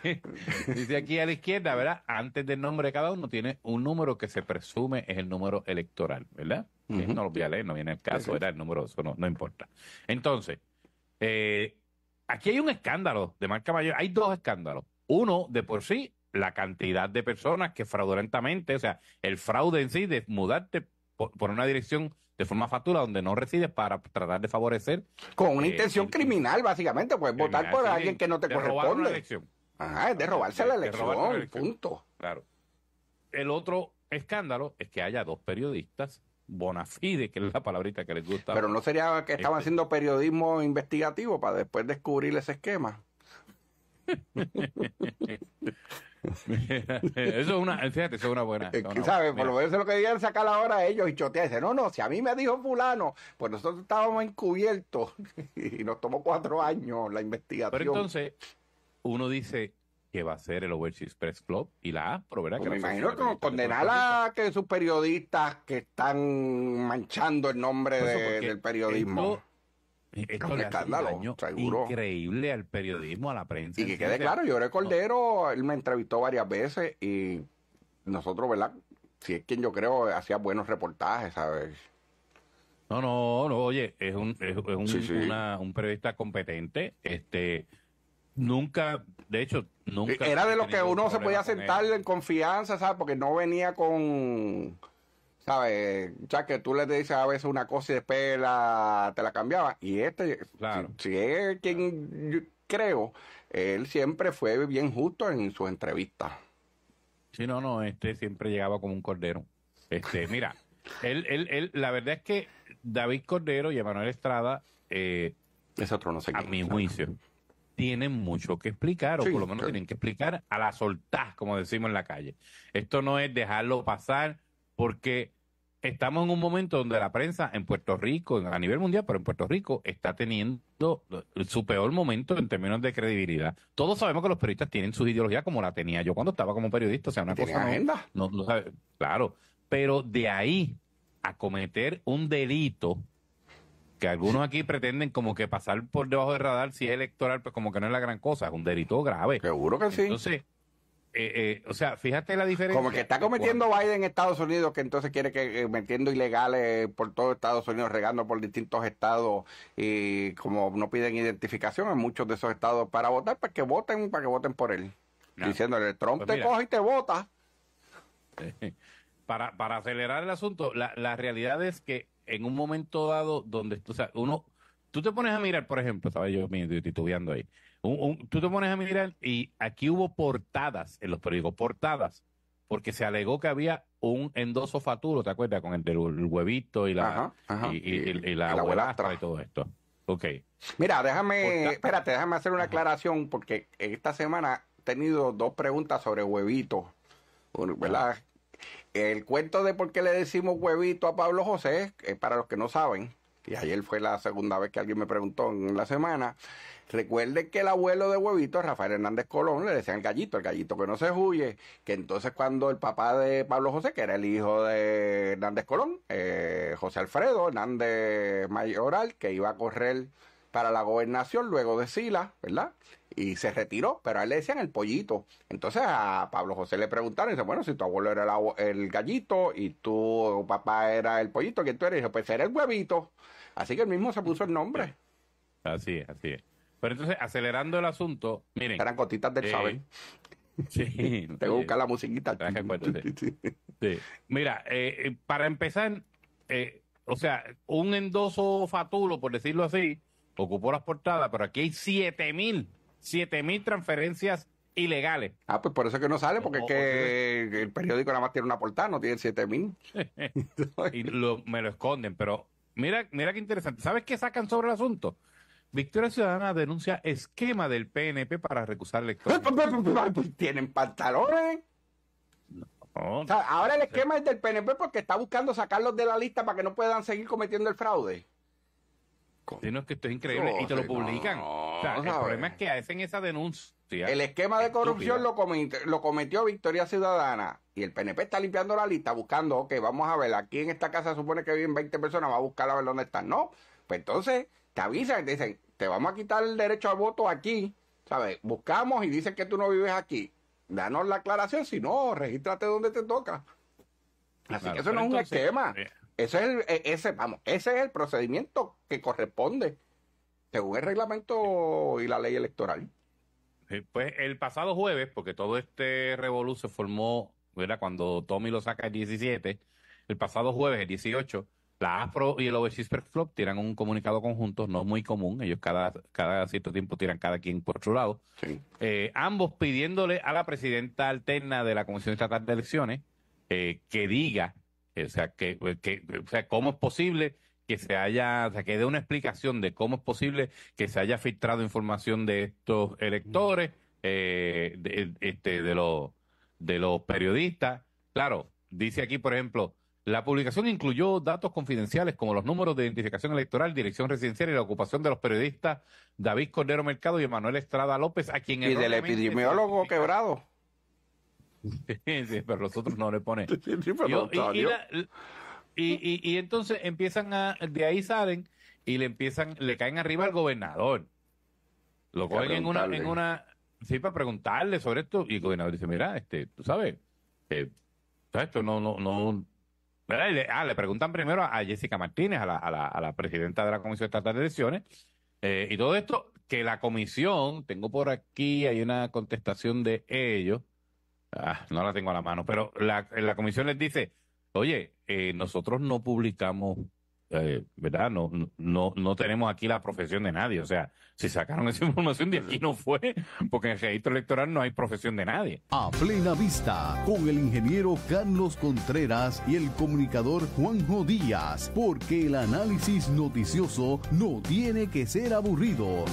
Speaker 4: dice aquí a la izquierda, ¿verdad? Antes del nombre de cada uno tiene un número que se presume es el número electoral, ¿verdad? No lo voy a leer, no viene el caso, era el número, eso no, no importa. Entonces, eh, aquí hay un escándalo de marca mayor, hay dos escándalos. Uno, de por sí, la cantidad de personas que fraudulentamente, o sea, el fraude en sí de mudarte por, una dirección de forma factura donde no resides
Speaker 5: para tratar de favorecer. Con una eh, intención criminal, básicamente, pues votar por alguien que no te corresponde. una Ajá, es de la elección, punto.
Speaker 4: Claro. El otro escándalo es que haya dos periodistas bonafide, que es la palabrita que les gusta. Pero no
Speaker 5: sería que estaban este haciendo periodismo investigativo para después descubrir ese esquema
Speaker 4: eso es una, fíjate, eso es una buena.
Speaker 5: ¿sabes? Por lo menos lo que debían sacar ahora hora ellos y chotear. dicen no, no, si a mí me dijo fulano, pues nosotros estábamos encubiertos y nos tomó cuatro años la investigación. Pero entonces,
Speaker 4: uno dice que va a ser el Overseas Press Club y la APRO, ¿verdad? Pues que me imagino condenar a
Speaker 5: que sus periodistas que están manchando el nombre del periodismo
Speaker 4: es un escándalo increíble al periodismo, a la prensa. Y que quede claro, yo
Speaker 5: era Cordero, él me entrevistó varias veces y nosotros, ¿verdad? Si es quien yo creo, hacía buenos reportajes, ¿sabes?
Speaker 4: No, no, no, oye, es un, es, un, periodista competente, este, nunca, de hecho, nunca. Era de los que uno se podía sentar en
Speaker 5: confianza, ¿sabes? Porque no venía con ¿sabes? Ya que tú le dices a veces una cosa y después te la cambiaba. Y este, claro. si, es quien creo, él siempre fue bien justo en su entrevista
Speaker 4: Sí, no, no, este siempre llegaba como un cordero. Este, mira, él, él, él, la verdad es que David Cordero y Emanuel Estrada, eh, a mi juicio, tienen mucho que explicar, o por lo menos tienen que explicar a la soltá, como decimos en la calle. Esto no es dejarlo pasar porque estamos en un momento donde la prensa en Puerto Rico, a nivel mundial, pero en Puerto Rico, está teniendo su peor momento en términos de credibilidad. Todos sabemos que los periodistas tienen su ideología como la tenía yo cuando estaba como periodista, o sea, una cosa... Agenda? No, no, claro, pero de ahí a cometer un delito que algunos aquí pretenden como que pasar por debajo del radar si es electoral, pues como que no es la gran cosa, es un delito grave. Seguro que sí. Entonces, eh, eh, o sea, fíjate la diferencia. Como que está cometiendo
Speaker 5: Biden en Estados Unidos, que entonces quiere que eh, metiendo ilegales por todo Estados Unidos, regando por distintos estados y como no piden identificación en muchos de esos estados para votar, para pues que voten, para que voten por él. Diciéndole, pues Trump te coge y te vota.
Speaker 4: Para, para acelerar el asunto, la, la realidad es que en un momento dado donde, o sea, uno, tú te pones a mirar, por ejemplo, estaba yo titubeando ahí, tú te pones a mirar y aquí hubo portadas en los periódicos, portadas, porque se alegó que había un endoso faturo, ¿te acuerdas? Con el huevito y la, Y, y todo esto. Ok.
Speaker 5: Mira, déjame, espérate, déjame hacer una aclaración, porque esta semana he tenido dos preguntas sobre huevito ¿verdad? El cuento de por qué le decimos huevito a Pablo José, eh, para los que no saben, y ayer fue la segunda vez que alguien me preguntó en la semana, Recuerde que el abuelo de Huevito, Rafael Hernández Colón, le decían el gallito, el gallito que no se huye, que entonces cuando el papá de Pablo José, que era el hijo de Hernández Colón, eh, José Alfredo Hernández Mayoral, que iba a correr para la gobernación luego de Sila, ¿verdad? Y se retiró, pero a él le decían el pollito. Entonces a Pablo José le preguntaron, y dice, bueno, si tu abuelo era el, gallito y tu papá era el pollito, ¿quién tú eres? dijo, pues era el huevito. Así que él mismo se puso el nombre.
Speaker 4: Así así es. Pero entonces, acelerando el asunto, miren.
Speaker 5: Eran gotitas del eh, saber. Sí. Tengo que buscar la musiquita. Sí.
Speaker 4: Mira, eh, eh, para empezar, o sea, un endoso fatulo, por decirlo así, ocupó las portadas, pero aquí hay 7000, mil
Speaker 5: transferencias ilegales. Ah, pues por eso es que no sale, porque es que el periódico nada más tiene una portada, no tiene mil
Speaker 4: y me lo esconden, pero mira, mira qué interesante. ¿Sabes qué sacan sobre el asunto? Victoria Ciudadana denuncia esquema del PNP para
Speaker 5: recusar electores. Pues, pues, pues, ¿Tienen pantalones? ahora el esquema es del PNP porque está buscando sacarlos de la lista para que no puedan seguir cometiendo el fraude.
Speaker 4: Sí, que esto es increíble. y te lo publican. el problema
Speaker 5: es que hacen esa denuncia. El esquema de corrupción lo, cometió Victoria Ciudadana y el PNP está limpiando la lista buscando, ok, vamos a ver, aquí en esta casa supone que viven 20 personas, va a buscar a ver dónde están. No, pues entonces te avisan, te dicen, te vamos a quitar el derecho al voto aquí, ¿sabes? Buscamos y dicen que tú no vives aquí. Danos la aclaración, si no, regístrate donde te toca. Así que eso no es un esquema. Eh, ese es el, e, ese, vamos, ese es el procedimiento que corresponde según el reglamento y la ley electoral.
Speaker 4: pues el pasado jueves, porque todo este revolú se formó, ¿verdad? cuando Tommy lo saca el 17, el pasado jueves, el 18, la APRO y el Overseas tiran un comunicado conjunto, no muy común, ellos cada, cada cierto tiempo tiran cada quien por otro lado, eh, ambos pidiéndole a la presidenta alterna de la Comisión Estatal de Elecciones eh, que diga, eh, o sea, que, sea, cómo es posible que se haya, o sea, que dé una explicación de cómo es posible que se haya filtrado información de estos electores, este, de, los, de los periodistas. Claro, dice aquí, por ejemplo, la publicación incluyó datos confidenciales como los números de identificación electoral, dirección residencial y la ocupación de los periodistas David Cordero Mercado y Emanuel Estrada López, a quien Y del epidemiólogo quebrado. Sí, pero nosotros no le ponen. y, y, y, entonces empiezan a, de ahí salen y le empiezan, le caen arriba al gobernador. Lo cogen en una, en una, sí, para preguntarle sobre esto, y el gobernador dice, mira, este, tú sabes, eh, esto no, no, no, le, ah, preguntan primero a Jessica Martínez, a la, presidenta de la Comisión Estatal de Elecciones, eh, y todo esto, que la comisión, tengo por aquí, hay una contestación de ellos, ah, no la tengo a la mano, pero la, comisión les dice, oye, eh, nosotros no publicamos eh, ¿verdad? No, no, no tenemos aquí la profesión de nadie. O sea, si sacaron esa información de aquí no fue, porque en el registro electoral no hay profesión de nadie.
Speaker 3: A plena vista, con el ingeniero Carlos Contreras y el comunicador Juanjo Díaz, porque el análisis noticioso no tiene que ser aburrido.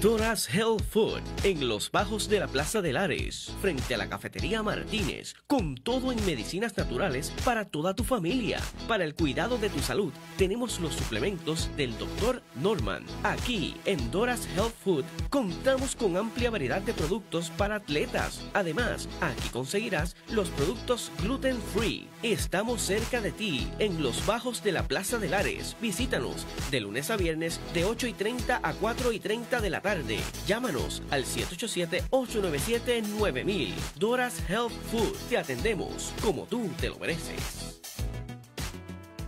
Speaker 5: Doras Health Food en los bajos de la Plaza de Lares, frente a la cafetería Martínez, con todo en medicinas naturales para toda tu familia. Para el cuidado de tu salud, tenemos los suplementos del Dr. Norman. Aquí en Doras Health Food contamos con amplia variedad de productos para atletas. Además, aquí conseguirás los productos gluten free. Estamos cerca de ti en los bajos de la Plaza de Lares. Visítanos de lunes a viernes de 8 y 30 a 4 y 30 de la tarde tarde. Llámanos al 787-897-9000. Doras Health Food. Te atendemos como tú te lo mereces.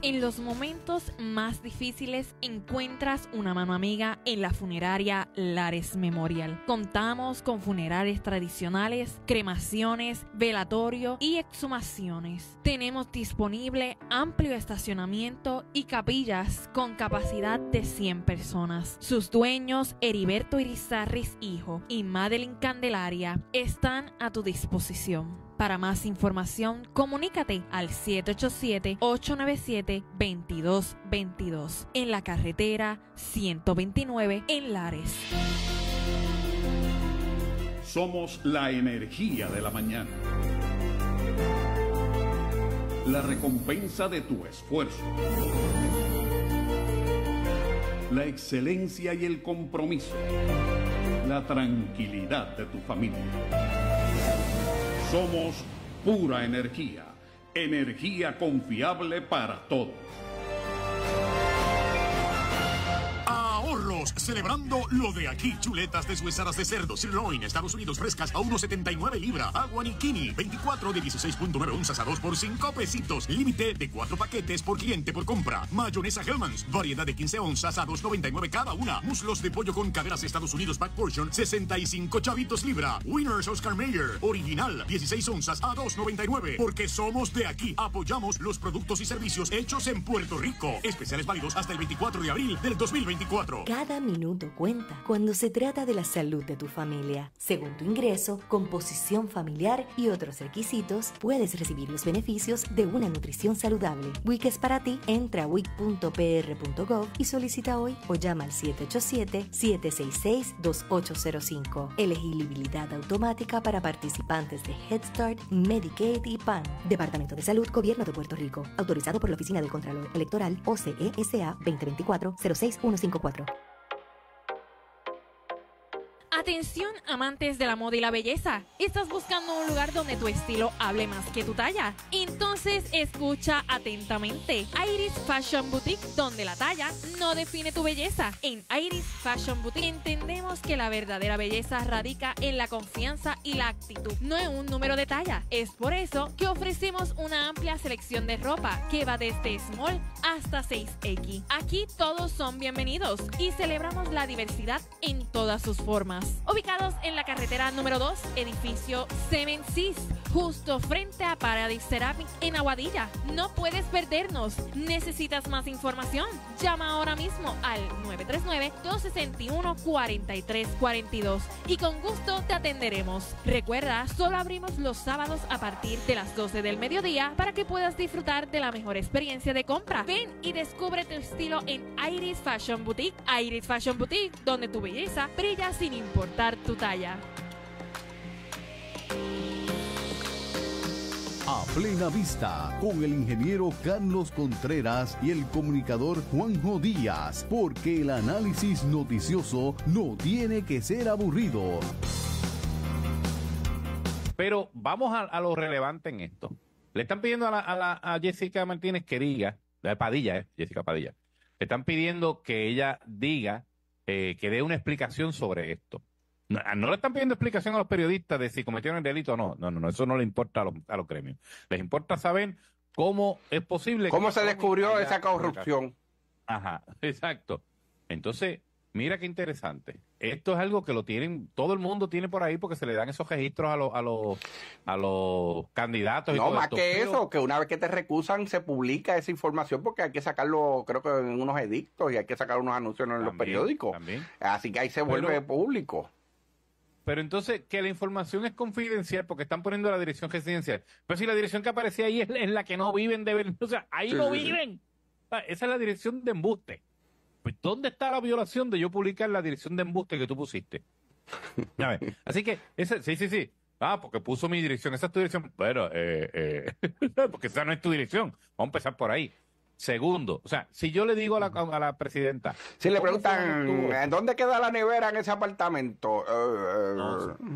Speaker 2: En los momentos más difíciles encuentras una mano amiga en la funeraria Lares Memorial. Contamos con funerales tradicionales, cremaciones, velatorio y exhumaciones. Tenemos disponible amplio estacionamiento y capillas con capacidad de 100 personas. Sus dueños, Heriberto Irizarris Hijo y Madeline Candelaria, están a tu disposición. Para más información, comunícate al 787-897-2222 en la carretera 129 en Lares.
Speaker 1: Somos la energía de la mañana. La recompensa de tu esfuerzo. La excelencia y el compromiso. La tranquilidad de tu familia. Somos pura energía, energía confiable para todos. celebrando lo de aquí. Chuletas deshuesadas de cerdo, sirloin, Estados Unidos frescas a 1,79 libra. Agua Nikini, 24 de 16,9 onzas a 2 por 5 pesitos. Límite de 4 paquetes por cliente por compra. Mayonesa Hellman's, variedad de 15 onzas a 2,99 cada una. Muslos de pollo con caderas Estados Unidos Back Portion, 65 chavitos libra. Winners Oscar Mayer, original, 16 onzas a 2,99. Porque somos de aquí. Apoyamos los productos y servicios hechos en Puerto Rico. Especiales válidos hasta el 24 de abril del 2024.
Speaker 2: Cada minuto cuenta cuando se trata de la salud de tu familia. Según tu ingreso, composición familiar y otros requisitos, puedes recibir los beneficios de una nutrición saludable. WIC es para ti. Entra a wic.pr.gov y solicita hoy o llama al 787-766-2805. Elegibilidad automática para participantes de Head Start, Medicaid y PAN. Departamento de Salud, Gobierno de Puerto Rico. Autorizado por la Oficina del Contralor Electoral, OCESA e 2024-06154. Atención amantes de la moda y la belleza. ¿Estás buscando un lugar donde tu estilo hable más que tu talla? Entonces escucha atentamente. Iris Fashion Boutique, donde la talla no define tu belleza. En Iris Fashion Boutique entendemos que la verdadera belleza radica en la confianza y la actitud, no en un número de talla. Es por eso que ofrecemos una amplia selección de ropa que va desde small hasta 6X. Aquí todos son bienvenidos y celebramos la diversidad en todas sus formas ubicados en la carretera número 2, edificio Semencis, justo frente a Paradise Ceramic en Aguadilla. No puedes perdernos. ¿Necesitas más información? Llama ahora mismo al 939-261-4342 y con gusto te atenderemos. Recuerda, solo abrimos los sábados a partir de las 12 del mediodía para que puedas disfrutar de la mejor experiencia de compra. Ven y descubre tu estilo en Iris Fashion Boutique. Iris Fashion Boutique, donde tu belleza brilla sin importar Cortar tu talla.
Speaker 3: A plena vista, con el ingeniero Carlos Contreras y el comunicador Juanjo Díaz, porque el análisis noticioso no tiene que ser aburrido. Pero vamos a,
Speaker 4: lo relevante en esto. Le están pidiendo a, la, Jessica Martínez que diga, la Padilla, eh, Jessica Padilla, le están pidiendo que ella diga, eh, que dé una explicación sobre esto. Ah, no, le están pidiendo explicación a los periodistas de si cometieron el delito o no. No, no, no, eso no le importa a los, a los gremios. Les importa saber cómo es posible. ¿Cómo se descubrió esa corrupción? Ajá, exacto. Entonces, mira qué interesante. Esto es algo que lo tienen, todo el mundo tiene por ahí porque se le dan esos registros a los, a los, a los candidatos. no, más que
Speaker 5: eso, que una vez que te recusan se publica esa información porque hay que sacarlo, creo que en unos edictos y hay que sacar unos anuncios en los periódicos. Así que ahí se vuelve público.
Speaker 4: Pero entonces, que la información es confidencial porque están poniendo la dirección residencial. Pero si la dirección que aparecía ahí es, en la que no viven de o sea, ahí no viven. Esa es la dirección de embuste. Pues, ¿dónde está la violación de yo publicar la dirección de embuste que tú pusiste? así que, sí, sí, sí. Ah, porque puso mi dirección, esa es tu dirección. pero eh, eh, porque esa no es tu dirección. Vamos a empezar por ahí. Segundo, o sea, si yo le digo a la, presidenta.
Speaker 5: Si le preguntan, eh, ¿dónde queda la nevera en ese apartamento? Eh, eh,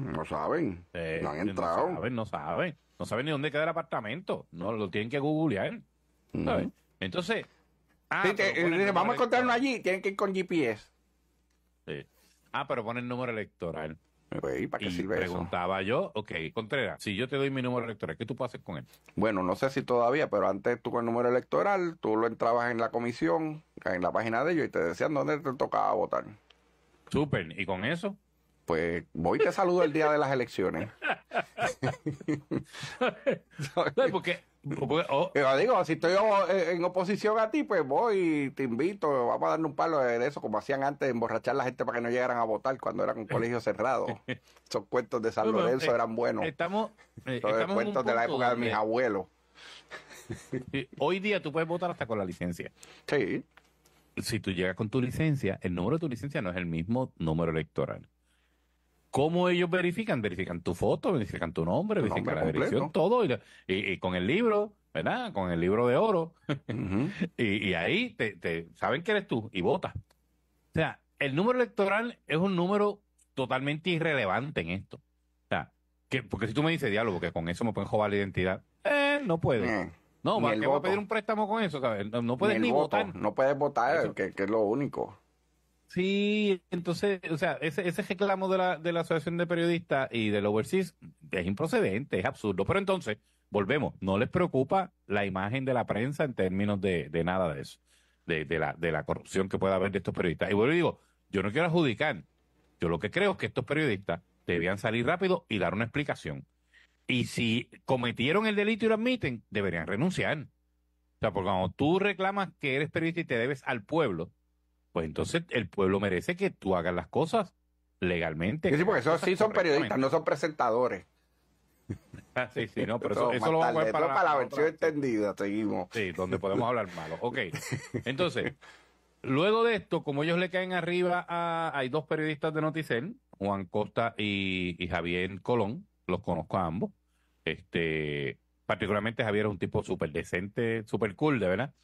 Speaker 5: no, saben. no han entrado. No saben,
Speaker 4: no saben. ni dónde queda el apartamento. No lo tienen que googlear. Entonces. Ah, vamos a encontrarnos
Speaker 5: allí. Tienen que ir con GPS.
Speaker 4: Ah, pero el número electoral. Pues, ¿para qué y sirve preguntaba yo, ok, Contreras, si yo te doy mi número electoral, ¿qué tú puedes hacer con él?
Speaker 5: Bueno, no sé si todavía, pero antes tú con el número electoral, tú lo entrabas en la comisión, en la página de ellos, y te decían dónde te tocaba votar. Súper, ¿y con eso? pues voy y te saludo el día de las elecciones. porque, oh. digo, si estoy eh, en oposición a ti, pues voy te invito, vamos a darle un palo de eso, como hacían antes, emborrachar a la gente para que no llegaran a votar cuando eran un colegio cerrado. Esos cuentos de San Lorenzo eh, eran buenos. Estamos,
Speaker 4: eh, cuentos de la época de mis abuelos. Hoy día tú
Speaker 5: puedes votar hasta con la licencia.
Speaker 4: Sí. Si tú llegas con tu licencia, el número de tu licencia no es el mismo número electoral. ¿Cómo ellos verifican? Verifican tu foto, verifican tu nombre, verifican la dirección, todo. Y, con el libro, ¿verdad? Con el libro de oro. y, ahí te, saben quién eres tú y votas. O sea, el número electoral es un número totalmente irrelevante en esto. O sea, que, porque si tú me dices diálogo, que con eso me pueden
Speaker 5: robar la identidad,
Speaker 4: eh, no puede. Eh,
Speaker 5: no, ¿para voy a pedir un préstamo con eso? ¿sabes? No, puedes ni, votar. No puedes votar, que es lo único.
Speaker 4: Sí, entonces, o sea, ese, ese reclamo de la, de la Asociación de Periodistas y del Overseas es improcedente, es absurdo. Pero entonces, volvemos, no les preocupa la imagen de la prensa en términos de, de nada de eso, de, la, de la corrupción que pueda haber de estos periodistas. Y vuelvo y digo, yo no quiero adjudicar, yo lo que creo es que estos periodistas debían salir rápido y dar una explicación. Y si cometieron el delito y lo admiten, deberían renunciar. O sea, porque cuando tú reclamas que eres periodista y te debes al pueblo, pues entonces el pueblo merece que tú hagas las cosas legalmente. Sí, porque
Speaker 5: esos sí son periodistas, no son presentadores. Ah,
Speaker 4: sí, sí, no, pero eso, lo vamos a ver para, para, la versión
Speaker 5: entendida, seguimos. Sí, donde podemos
Speaker 4: hablar malo. Ok, entonces, luego de esto, como ellos le caen arriba a... Hay dos periodistas de Noticel, Juan Costa y, Javier Colón, los conozco a ambos. Este, particularmente Javier es un tipo súper decente, súper cool, de verdad.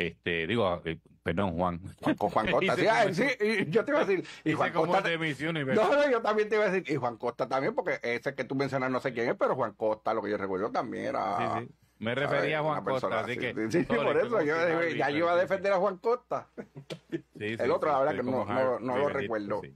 Speaker 4: Este, digo, eh, perdón, Juan. Juan, Costa. Ah, sí,
Speaker 5: yo te iba a decir. Y, Juan Costa.
Speaker 4: no,
Speaker 5: yo también te iba a decir. Y Juan Costa también, porque ese que tú mencionas no sé quién es, pero Juan Costa, lo que yo recuerdo también era. Sí, sí. Me refería a Juan Costa, así que. Sí, por eso. Yo, ya iba a defender a Juan Costa. el otro, la verdad, que no, no, lo recuerdo.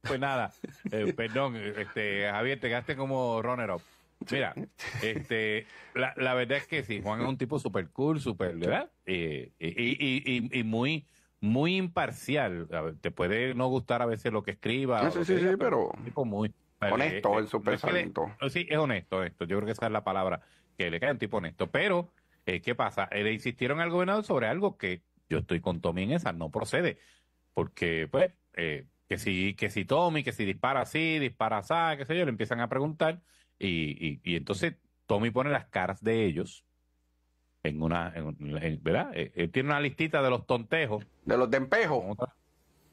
Speaker 4: Pues nada, eh, perdón, eh, este, Javier, te quedaste como runner-up. Mira, este, la, verdad es que sí, Juan es un tipo super cool, súper, ¿verdad? y, muy, muy imparcial. te puede no gustar a veces lo que escriba. sí, sí, sí,
Speaker 5: pero... Un tipo muy, eh, honesto el súper talento.
Speaker 4: sí, es honesto, esto. Yo creo que esa es la palabra que le cae un tipo honesto. Pero, eh, ¿qué pasa? Eh, le insistieron al gobernador sobre algo que yo estoy con Tommy en esa, no procede. Porque, pues, que si, que si Tommy, que si dispara así, dispara así, qué sé yo, le empiezan a preguntar y, y, entonces Tommy pone las caras de ellos en una, ¿verdad? Eh, él tiene una listita de los tontejos. De los dempejos.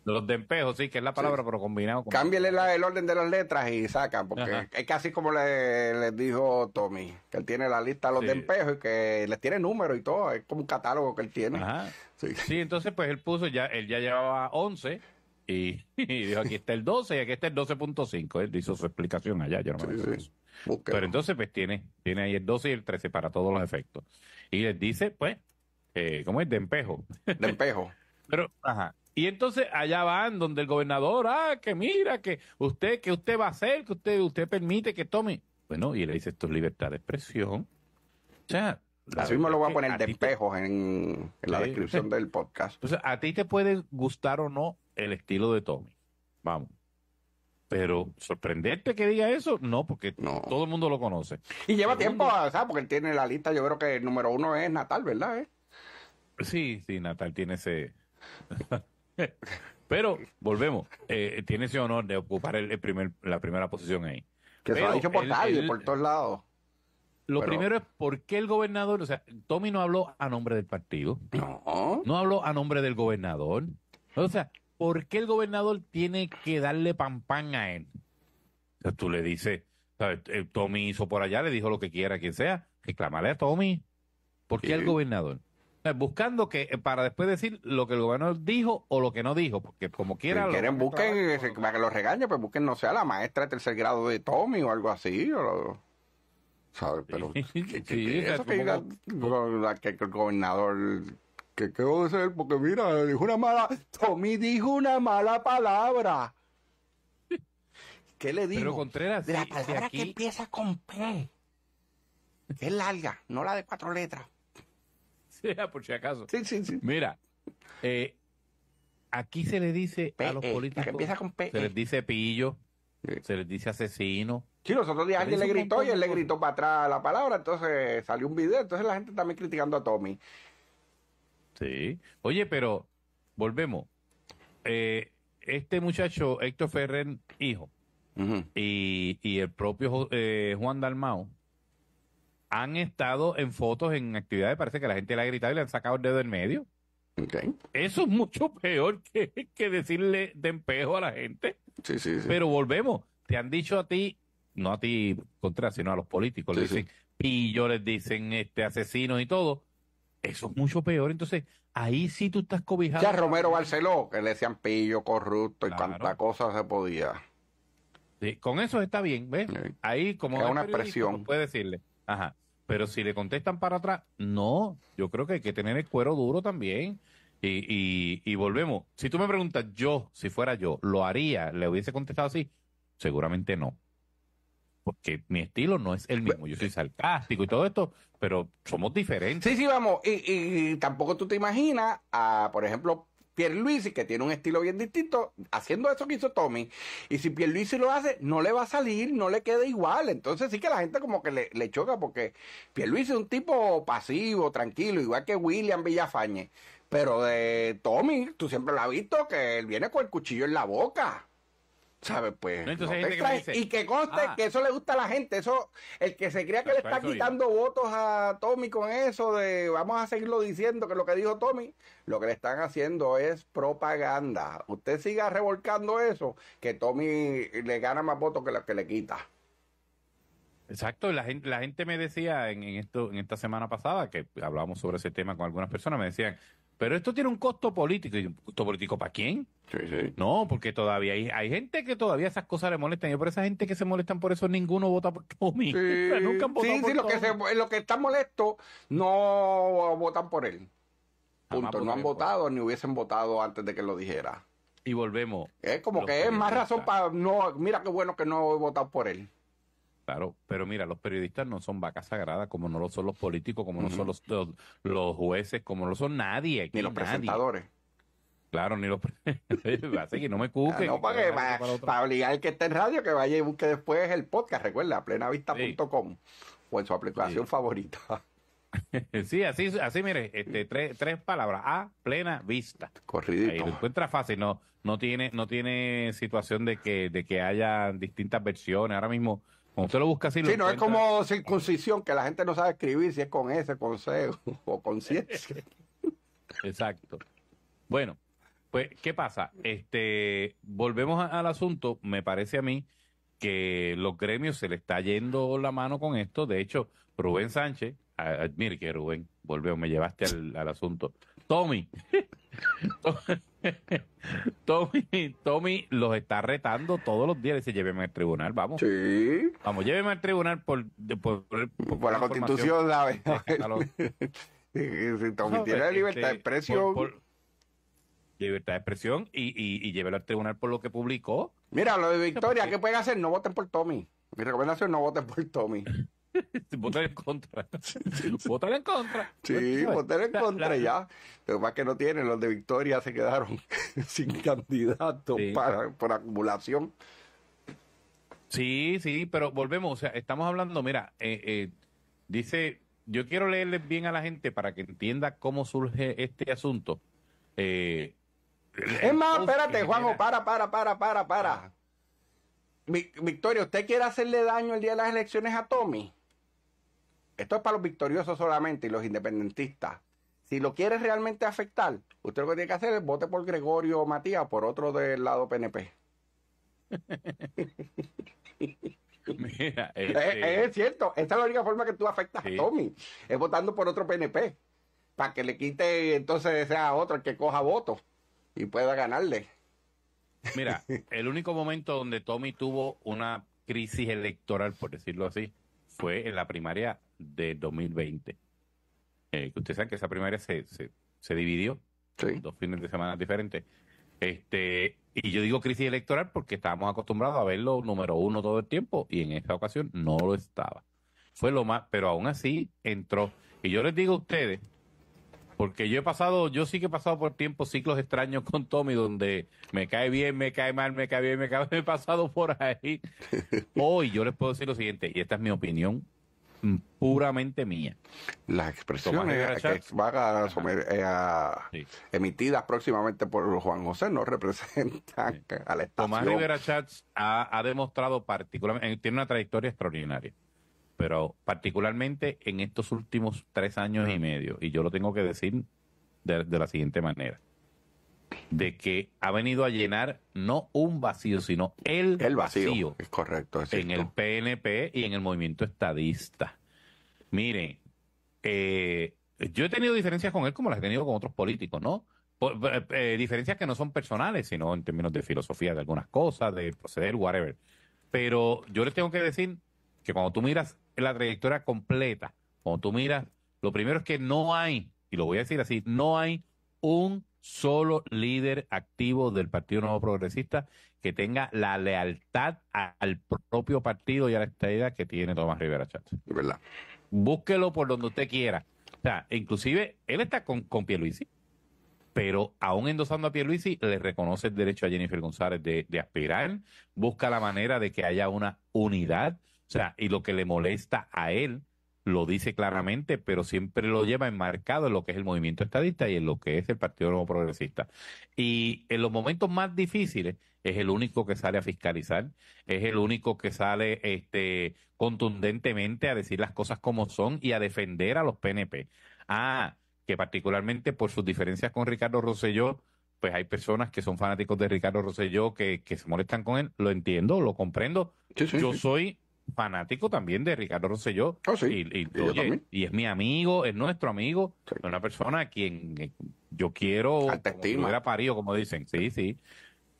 Speaker 4: De los dempejos, sí, que es la palabra, pero combinado
Speaker 5: con... el orden de las letras y saca porque es casi como le, dijo Tommy, que él tiene la lista de los sí. dempejos y que les tiene números y todo, es como un catálogo que él tiene.
Speaker 4: Sí. entonces pues él puso, ya él ya llevaba 11 y, dijo, aquí está el 12 y aquí está el 12.5, él hizo su explicación allá, yo no me acuerdo eso. Pero entonces, pues tiene, tiene ahí el 12 y el 13 para todos los efectos. Y les dice, pues, eh, ¿cómo es? De empejo. De empejo. Pero, Y entonces allá van donde el gobernador, ah, que mira, que usted, que usted va a hacer, que usted, usted permite que tome. Bueno, y le dice, esto es libertad de expresión. O sea,
Speaker 5: Así mismo lo voy a poner de espejos en,
Speaker 4: la descripción del podcast. Entonces, a ti te puede gustar o no el estilo de Tommy.
Speaker 5: Vamos. Pero sorprenderte que diga eso, no, porque todo el mundo lo conoce. Y lleva tiempo, ¿sabes? Porque él tiene la lista, yo creo que el número uno es Natal, ¿verdad? Eh?
Speaker 4: Sí, sí, Natal tiene ese... Pero volvemos, eh, tiene ese honor de ocupar el, primer, la primera posición ahí. Que se lo ha dicho por nadie, por todos lados. Lo primero es por qué el gobernador, o sea, Tommy no habló a nombre del partido. No. No habló a nombre del gobernador. O sea, ¿por qué el gobernador tiene que darle pan pan a él? tú le dices, ¿sabes? Eh, Tommy hizo por allá, le dijo lo que quiera, quien sea, reclamarle a Tommy. ¿Por qué gobernador? buscando que eh, para después decir lo que el gobernador dijo o lo que no dijo, porque como quiera. Si quieren, busquen,
Speaker 5: para que lo regañe, pues busquen, no sea la maestra de tercer grado de Tommy o algo así. O ¿sabes? Pero. Sí, que el gobernador ¿qué, qué de a Porque mira, dijo una mala, Tommy dijo una mala palabra. ¿Qué le dijo Pero Contreras, la palabra que empieza con P. es larga, no la de cuatro letras. Sí, por si acaso.
Speaker 4: Sí, sí, sí. Mira, eh, aquí se le dice a los eh, políticos. Que empieza con P se les eh. dice pillo, se les dice asesino. Sí, los
Speaker 5: otros días alguien le gritó y él le gritó para atrás la palabra, entonces salió un video, entonces la gente también criticando a Tommy.
Speaker 4: Sí. Oye, pero volvemos. Eh, este muchacho, Héctor Ferrer, hijo, y, el propio eh, Juan Dalmao, han estado en fotos, en actividades, parece que la gente le ha gritado y le han sacado el dedo del medio. Okay. Eso es mucho peor que, decirle de empejo a la gente. Sí, sí, Pero volvemos, te han dicho a ti, no a ti contra, sino a los políticos, le dicen pillo, les dicen este asesinos y todo. Eso es mucho peor. Entonces, ahí sí tú estás cobijado. Ya Romero
Speaker 5: Barceló, que le decían pillo, corrupto y cuánta cosa se podía.
Speaker 4: con eso está bien, ¿ves? Ahí como es una expresión. Pues, puede decirle, ajá. Pero si le contestan para atrás, no. Yo creo que hay que tener el cuero duro también. Y, y, y volvemos. Si tú me preguntas, yo, si fuera yo, ¿lo haría? ¿Le hubiese contestado así? Seguramente no porque mi estilo no es el
Speaker 5: mismo. Yo soy eh, sarcástico y todo esto, pero somos diferentes. Sí, sí, vamos. Y, tampoco tú te imaginas a, por ejemplo, Pierre Pierluisi, que tiene un estilo bien distinto, haciendo eso que hizo Tommy. Y si Pierluisi lo hace, no le va a salir, no le queda igual. Entonces sí que la gente como que le, choca, porque Luis es un tipo pasivo, tranquilo, igual que William Villafañe. Pero de Tommy, tú siempre lo has visto que él viene con el cuchillo en la boca. Pues. y que conste ah". que eso le gusta a la gente. Eso, el que se crea que le está quitando votos a Tommy con eso, de vamos a seguirlo diciendo que lo que dijo Tommy, lo que le están haciendo es propaganda. Usted siga revolcando eso, que Tommy le gana más votos que los que le quita.
Speaker 4: Exacto, la gente, la gente me decía en, esto, en esta semana pasada que hablábamos sobre ese tema con algunas personas, me decían, pero esto tiene un costo político. ¿Y un costo político para quién? Sí, sí. No, porque todavía hay, gente que todavía esas cosas le molestan. Y por esa gente que se molestan por eso, ninguno vota por mí. Sí, Nunca han votado sí, por sí, Lo, que se,
Speaker 5: molesto eh, están molestos no votan por él. Ah, Punto. Pues no han votado ni hubiesen votado antes de que lo dijera. Y volvemos. Es como que es más razón para no. Mira qué bueno que no he votado por él.
Speaker 4: Claro, pero mira, los periodistas no son vacas sagradas, como no lo son los políticos, como no son los, los, jueces, como no lo son nadie. ni los presentadores. Claro, ni los Así que no me cuquen.
Speaker 5: Ah, no, para, obligar que esté en radio que vaya y busque después el podcast, recuerda, plenavista.com o en su aplicación favorita.
Speaker 4: sí, así, así mire, este, tres, tres palabras. A, plena vista. Corridito. encuentra fácil, no, no tiene, no tiene situación de que, de que haya distintas versiones. Ahora mismo Oh. Usted lo busca así. sí, no es como
Speaker 5: circuncisión, que la gente no sabe escribir si es con ese consejo o con ciencia Exacto.
Speaker 4: Bueno, pues, ¿qué pasa? Este, volvemos al asunto. Me parece a mí que los gremios se le está yendo la mano con esto. De hecho, Rubén Sánchez, mire que Rubén, volvemos, me llevaste al, al asunto. Tommy. Tommy, Tommy los está retando todos los días. dice, lléveme al tribunal, vamos. Sí. Vamos, lléveme al tribunal por... Por, la constitución,
Speaker 5: ¿sabes? Tommy tiene libertad de este, expresión... libertad de expresión y, y, y llévelo al tribunal por lo que publicó. Mira, lo de Victoria, ¿qué pueden hacer? No voten por Tommy. Mi recomendación, no voten por Tommy. votar en contra. Votar en contra. Sí, pues, votar en contra ya. pero más que no tienen, los de Victoria se quedaron sin candidato para, por acumulación.
Speaker 4: Sí, sí, pero volvemos, o sea, estamos hablando, mira, eh, eh, dice, yo quiero leerles bien a la gente para que entienda cómo surge este asunto. Eh, es más, espérate, Juanjo,
Speaker 5: para, para, para, para, para. Victoria, ¿usted quiere hacerle daño el día de las elecciones a Tommy? Esto es para los victoriosos solamente y los independentistas. Si lo quiere realmente afectar, usted lo que tiene que hacer es vote por Gregorio Matías, por otro del lado PNP.
Speaker 4: Este
Speaker 5: es, cierto, esa es la única forma que tú afectas a Tommy, es votando por otro PNP, para que le quite entonces sea otro el que coja votos y pueda ganarle.
Speaker 4: Mira, el único momento donde Tommy tuvo una crisis electoral, por decirlo así, fue en la primaria de 2020. Eh, que ustedes saben que esa primaria se, se, dividió en dos fines de semana diferentes. Este, y yo digo crisis electoral porque estábamos acostumbrados a verlo número uno todo el tiempo y en esa ocasión no lo estaba. Fue lo más, pero aún así entró. Y yo les digo a ustedes porque yo he pasado, yo sí que he pasado por tiempos, ciclos extraños con Tommy, donde me cae bien, me cae mal, me cae bien, me cae mal, he pasado por ahí. Hoy yo les puedo decir lo siguiente, y esta es mi opinión puramente mía. Las expresiones que
Speaker 5: van a, eh, emitidas próximamente por Juan José no representan al a Tomás Rivera
Speaker 4: Chats ha demostrado particularmente, eh, tiene una trayectoria extraordinaria pero particularmente en estos últimos tres años y ah. medio, y yo lo tengo que decir de, la siguiente manera, de que ha venido a llenar no un vacío, sino el, el vacío, es correcto, en el PNP y en el movimiento estadista. Mire, eh, yo he tenido diferencias con él como las he tenido con otros políticos, ¿no? Eh, eh, diferencias que no son personales, sino en términos de filosofía de algunas cosas, de proceder, whatever. Pero yo les tengo que decir que cuando tú miras la trayectoria completa, cuando tú miras, lo primero es que no hay, y lo voy a decir así, no hay un solo líder activo del Partido Nuevo Progresista que tenga la lealtad al propio partido y a la estadía que tiene Tomás Rivera Chat. Es verdad. Búsquelo por donde usted quiera. O sea, inclusive él está con, con Pierluisi, pero aún endosando a Pierluisi le reconoce el derecho a Jennifer González de aspirar, busca la manera de que haya una unidad o sea, y lo que le molesta a él lo dice claramente, pero siempre lo lleva enmarcado en lo que es el movimiento estadista y en lo que es el Partido Nuevo Progresista. Y en los momentos más difíciles es el único que sale a fiscalizar, es el único que sale este contundentemente a decir las cosas como son y a defender a los PNP. Ah, que particularmente por sus diferencias con Ricardo Rosselló, pues hay personas que son fanáticos de Ricardo Rosselló que, que se molestan con él, lo entiendo, lo comprendo. Yo soy fanático también de Ricardo Rosselló. Ah, y, es mi amigo, es nuestro amigo, es una persona a quien eh, yo quiero era parido, como dicen. Sí, sí.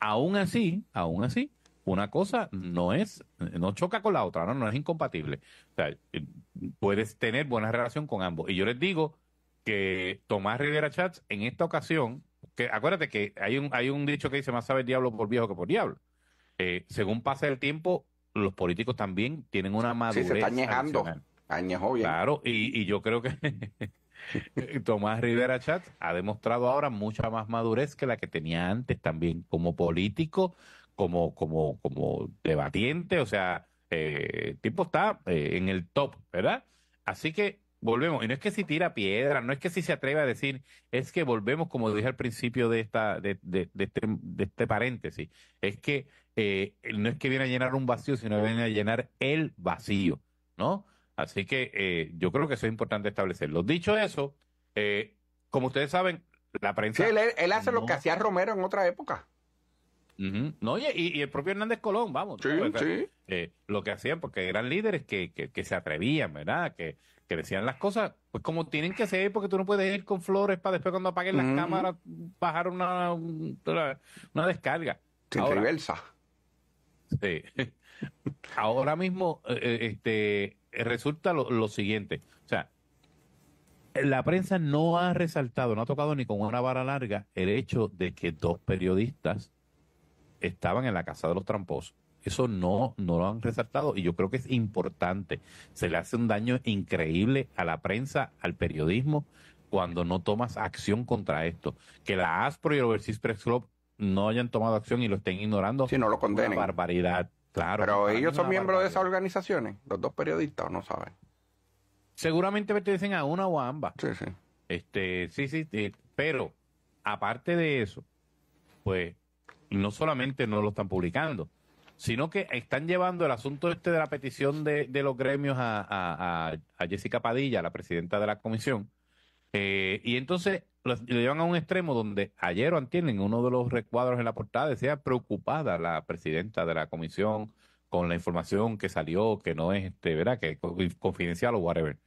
Speaker 4: Aún así, aún así, una cosa no es, no choca con la otra, no, es incompatible. O sea, puedes tener buena relación con ambos. Y yo les digo que Tomás Rivera Chats en esta ocasión, que acuérdate que hay un, hay un dicho que dice más sabe el diablo por viejo que por diablo. Eh, según pasa el tiempo, los políticos también tienen una madurez. Sí, se está añejando. añejo Claro, y, yo creo que Tomás Rivera Chat ha demostrado ahora mucha más madurez que la que tenía antes también como político, como, como, como debatiente, o sea, eh, el tipo está eh, en el top, ¿verdad? Así que volvemos, y no es que si tira piedra, no es que si se atreve a decir, es que volvemos, como dije al principio de, esta, de, de este, este paréntesis, es que eh, no es que viene a llenar un vacío, sino que viene a llenar el vacío, ¿no? Así que eh, yo creo que eso es importante establecerlo. Dicho eso, eh, como ustedes saben,
Speaker 5: la prensa... él, hace lo que hacía Romero en otra época.
Speaker 4: No, y, el propio Hernández Colón, vamos. lo que hacían, porque eran líderes que, se atrevían, ¿verdad? Que, decían las cosas, pues como tienen que ser, porque tú no puedes ir con flores para después cuando apaguen las cámaras bajar una, una, descarga. Sin Sí. Ahora mismo, eh, eh, este, resulta lo, siguiente. O sea, la prensa no ha resaltado, no ha tocado ni con una vara larga el hecho de que dos periodistas estaban en la casa de los tramposos. Eso no, no lo han resaltado y yo creo que es importante. Se le hace un daño increíble a la prensa, al periodismo, cuando no tomas acción contra esto. Que la ASPRO y el Overseas Press Club no hayan tomado acción y lo estén ignorando. Si no lo
Speaker 5: condenen. Una barbaridad, claro. Pero ellos son miembros de esas organizaciones, los dos periodistas, no saben. Seguramente pertenecen a una o a ambas. Sí, sí.
Speaker 4: Este, sí, sí, eh, pero aparte de eso, pues no solamente no lo están publicando, sino que están llevando el asunto este de la petición de, los gremios a, a, a, Jessica Padilla, la presidenta de la comisión, eh, y entonces lo, llevan a un extremo donde ayer o en uno de los recuadros en la portada decía preocupada la presidenta de la comisión con la información que salió, que no es, este, ¿verdad? Que confidencial o whatever.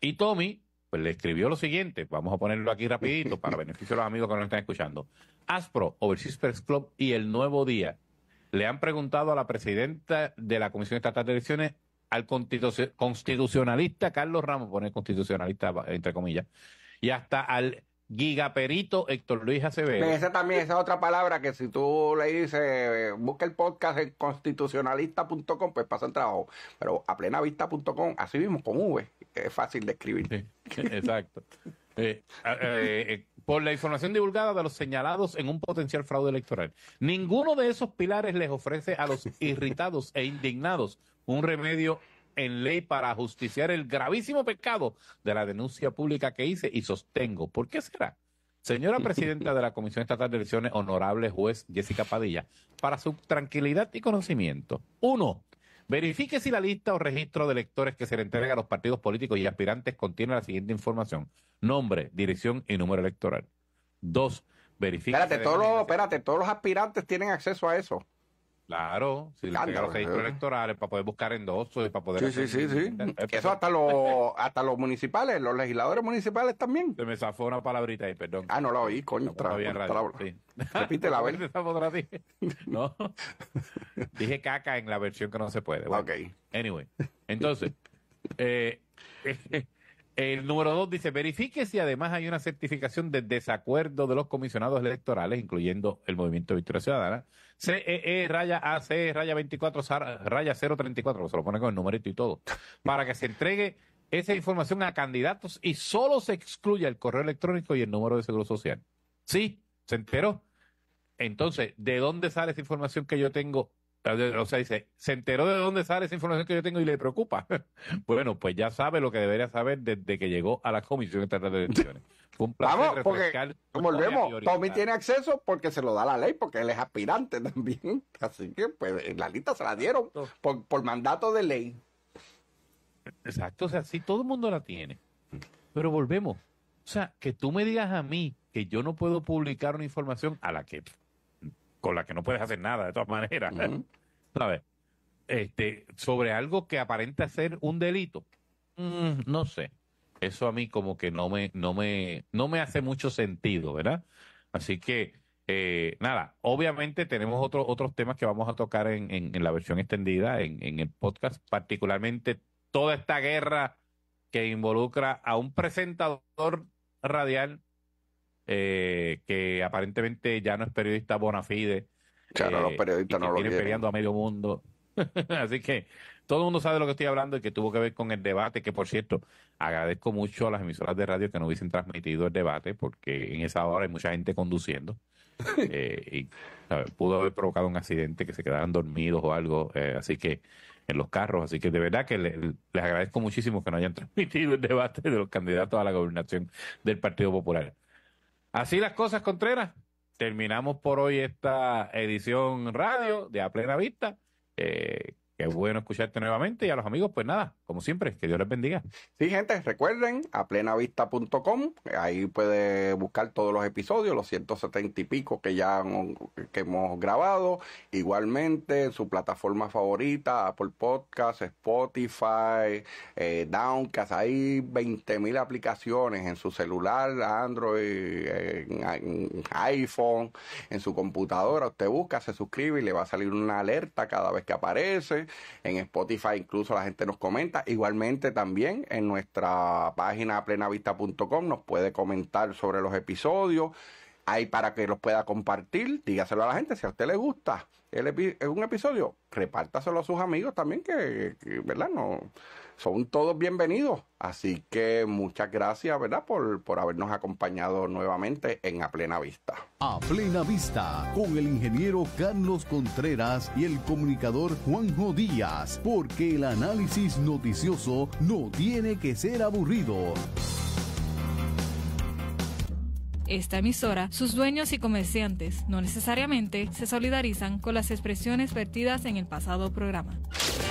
Speaker 4: Y Tommy pues, le escribió lo siguiente, vamos a ponerlo aquí rapidito para beneficio de los amigos que nos están escuchando. Aspro, Overseas Press Club y El Nuevo Día le han preguntado a la presidenta de la Comisión Estatal de Elecciones, al constitucionalista Carlos Ramos, poner constitucionalista entre comillas, y hasta al Gigaperito Héctor Luis Acevedo. Esa
Speaker 5: también, esa es otra palabra que si tú le dices, busca el podcast en constitucionalista.com, pues pasa el trabajo. Pero a plenavista.com, así mismo con V, es fácil de escribir. exacto.
Speaker 4: Eh, eh, eh, por la información divulgada de los señalados en un potencial fraude electoral. Ninguno de esos pilares les ofrece a los irritados e indignados un remedio en ley para justiciar el gravísimo pecado de la denuncia pública que hice y sostengo. ¿Por qué será? Señora presidenta de la Comisión Estatal de Elecciones, honorable juez Jessica Padilla, para su tranquilidad y conocimiento. Uno, verifique si la lista o registro de electores que se le entrega a los partidos políticos y aspirantes contiene la siguiente información. Nombre, dirección y número electoral. Dos, verifique... Espérate, todos
Speaker 5: espérate, todos los aspirantes tienen acceso a eso.
Speaker 4: Claro, si los pues, registros eh. electorales para poder buscar endosos y eh, para poder. Sí, sí, sí, sí. Eso hasta
Speaker 5: los, hasta los municipales, los legisladores municipales también. Se me zafó una palabrita ahí, perdón. Ah, no la oí, coño. Está bien Repite la
Speaker 4: vez. no. Dije caca en la versión que no se puede. ok. Anyway, entonces, eh, eh el número dos dice, verifique si además hay una certificación de desacuerdo de los comisionados electorales, incluyendo el Movimiento Victoria Ciudadana, CEE, e raya AC, e raya 24, raya 034, se lo pone con el numerito y todo, para que se entregue esa información a candidatos y solo se excluya el correo electrónico y el número de seguro social. Sí, se enteró. Entonces, ¿de dónde sale esa información que yo tengo o sea, dice, se enteró de dónde sale esa información que yo tengo y le preocupa. bueno, pues ya sabe lo que debería saber desde que llegó a la Comisión de Elecciones. Vamos, porque, volvemos, Tommy tiene
Speaker 5: acceso porque se lo da la ley, porque él es aspirante también. Así que, pues, la lista se la dieron por mandato de ley. Exacto, o
Speaker 4: sea, sí, todo el mundo la tiene. Pero volvemos. O sea, que tú me digas a mí que yo no puedo publicar una información a la que con la que no puedes hacer nada de todas maneras, Este, sobre algo que aparenta ser un delito. Mm, no sé. Eso a mí como que no me, no me, no me hace mucho sentido, ¿verdad? Así que, eh, nada, obviamente tenemos otros otros temas que vamos a tocar en, en, en la versión extendida, en, en, el podcast, particularmente toda esta guerra que involucra a un presentador radial eh, que aparentemente ya no es periodista bona fide. Claro, los eh,
Speaker 5: periodistas y que no viene peleando
Speaker 4: a medio mundo. Así que todo el mundo sabe de lo que estoy hablando y que tuvo que ver con el debate, que por cierto, agradezco mucho a las emisoras de radio que no hubiesen transmitido el debate, porque en esa hora hay mucha gente conduciendo. Eh, y pudo haber provocado un accidente que se quedaran dormidos o algo, eh, así que en los carros, así que de verdad que les agradezco muchísimo que no hayan transmitido el debate de los candidatos a la gobernación del Partido Popular. Así las cosas, Contreras. Terminamos por hoy esta edición radio de A Plena
Speaker 5: Vista. Eh, es bueno escucharte nuevamente y a los amigos, pues nada, como siempre, que Dios les bendiga. Sí, gente, recuerden a plenavista.com, ahí puede buscar todos los episodios, los ciento setenta y pico que ya que hemos grabado. Igualmente, en su plataforma favorita, Apple Podcast, Spotify, eh, Downcast, hay veinte mil aplicaciones en su celular, Android, iPhone, en su computadora. Usted busca, se suscribe y le va a salir una alerta cada vez que aparece en Spotify incluso la gente nos comenta. Igualmente también en nuestra página plenavista.com nos puede comentar sobre los episodios. hay para que los pueda compartir, dígaselo a la gente si a usted le gusta el un episodio, repártaselo a sus amigos también que ¿verdad? No son todos bienvenidos. Así que muchas gracias, ¿verdad? Por, por habernos acompañado nuevamente en A Plena Vista.
Speaker 3: A Plena Vista, con el ingeniero Carlos Contreras y el comunicador Juanjo Díaz, porque el análisis noticioso no tiene que ser aburrido.
Speaker 2: Esta emisora, sus dueños y comerciantes no necesariamente se solidarizan con las expresiones vertidas en el pasado programa.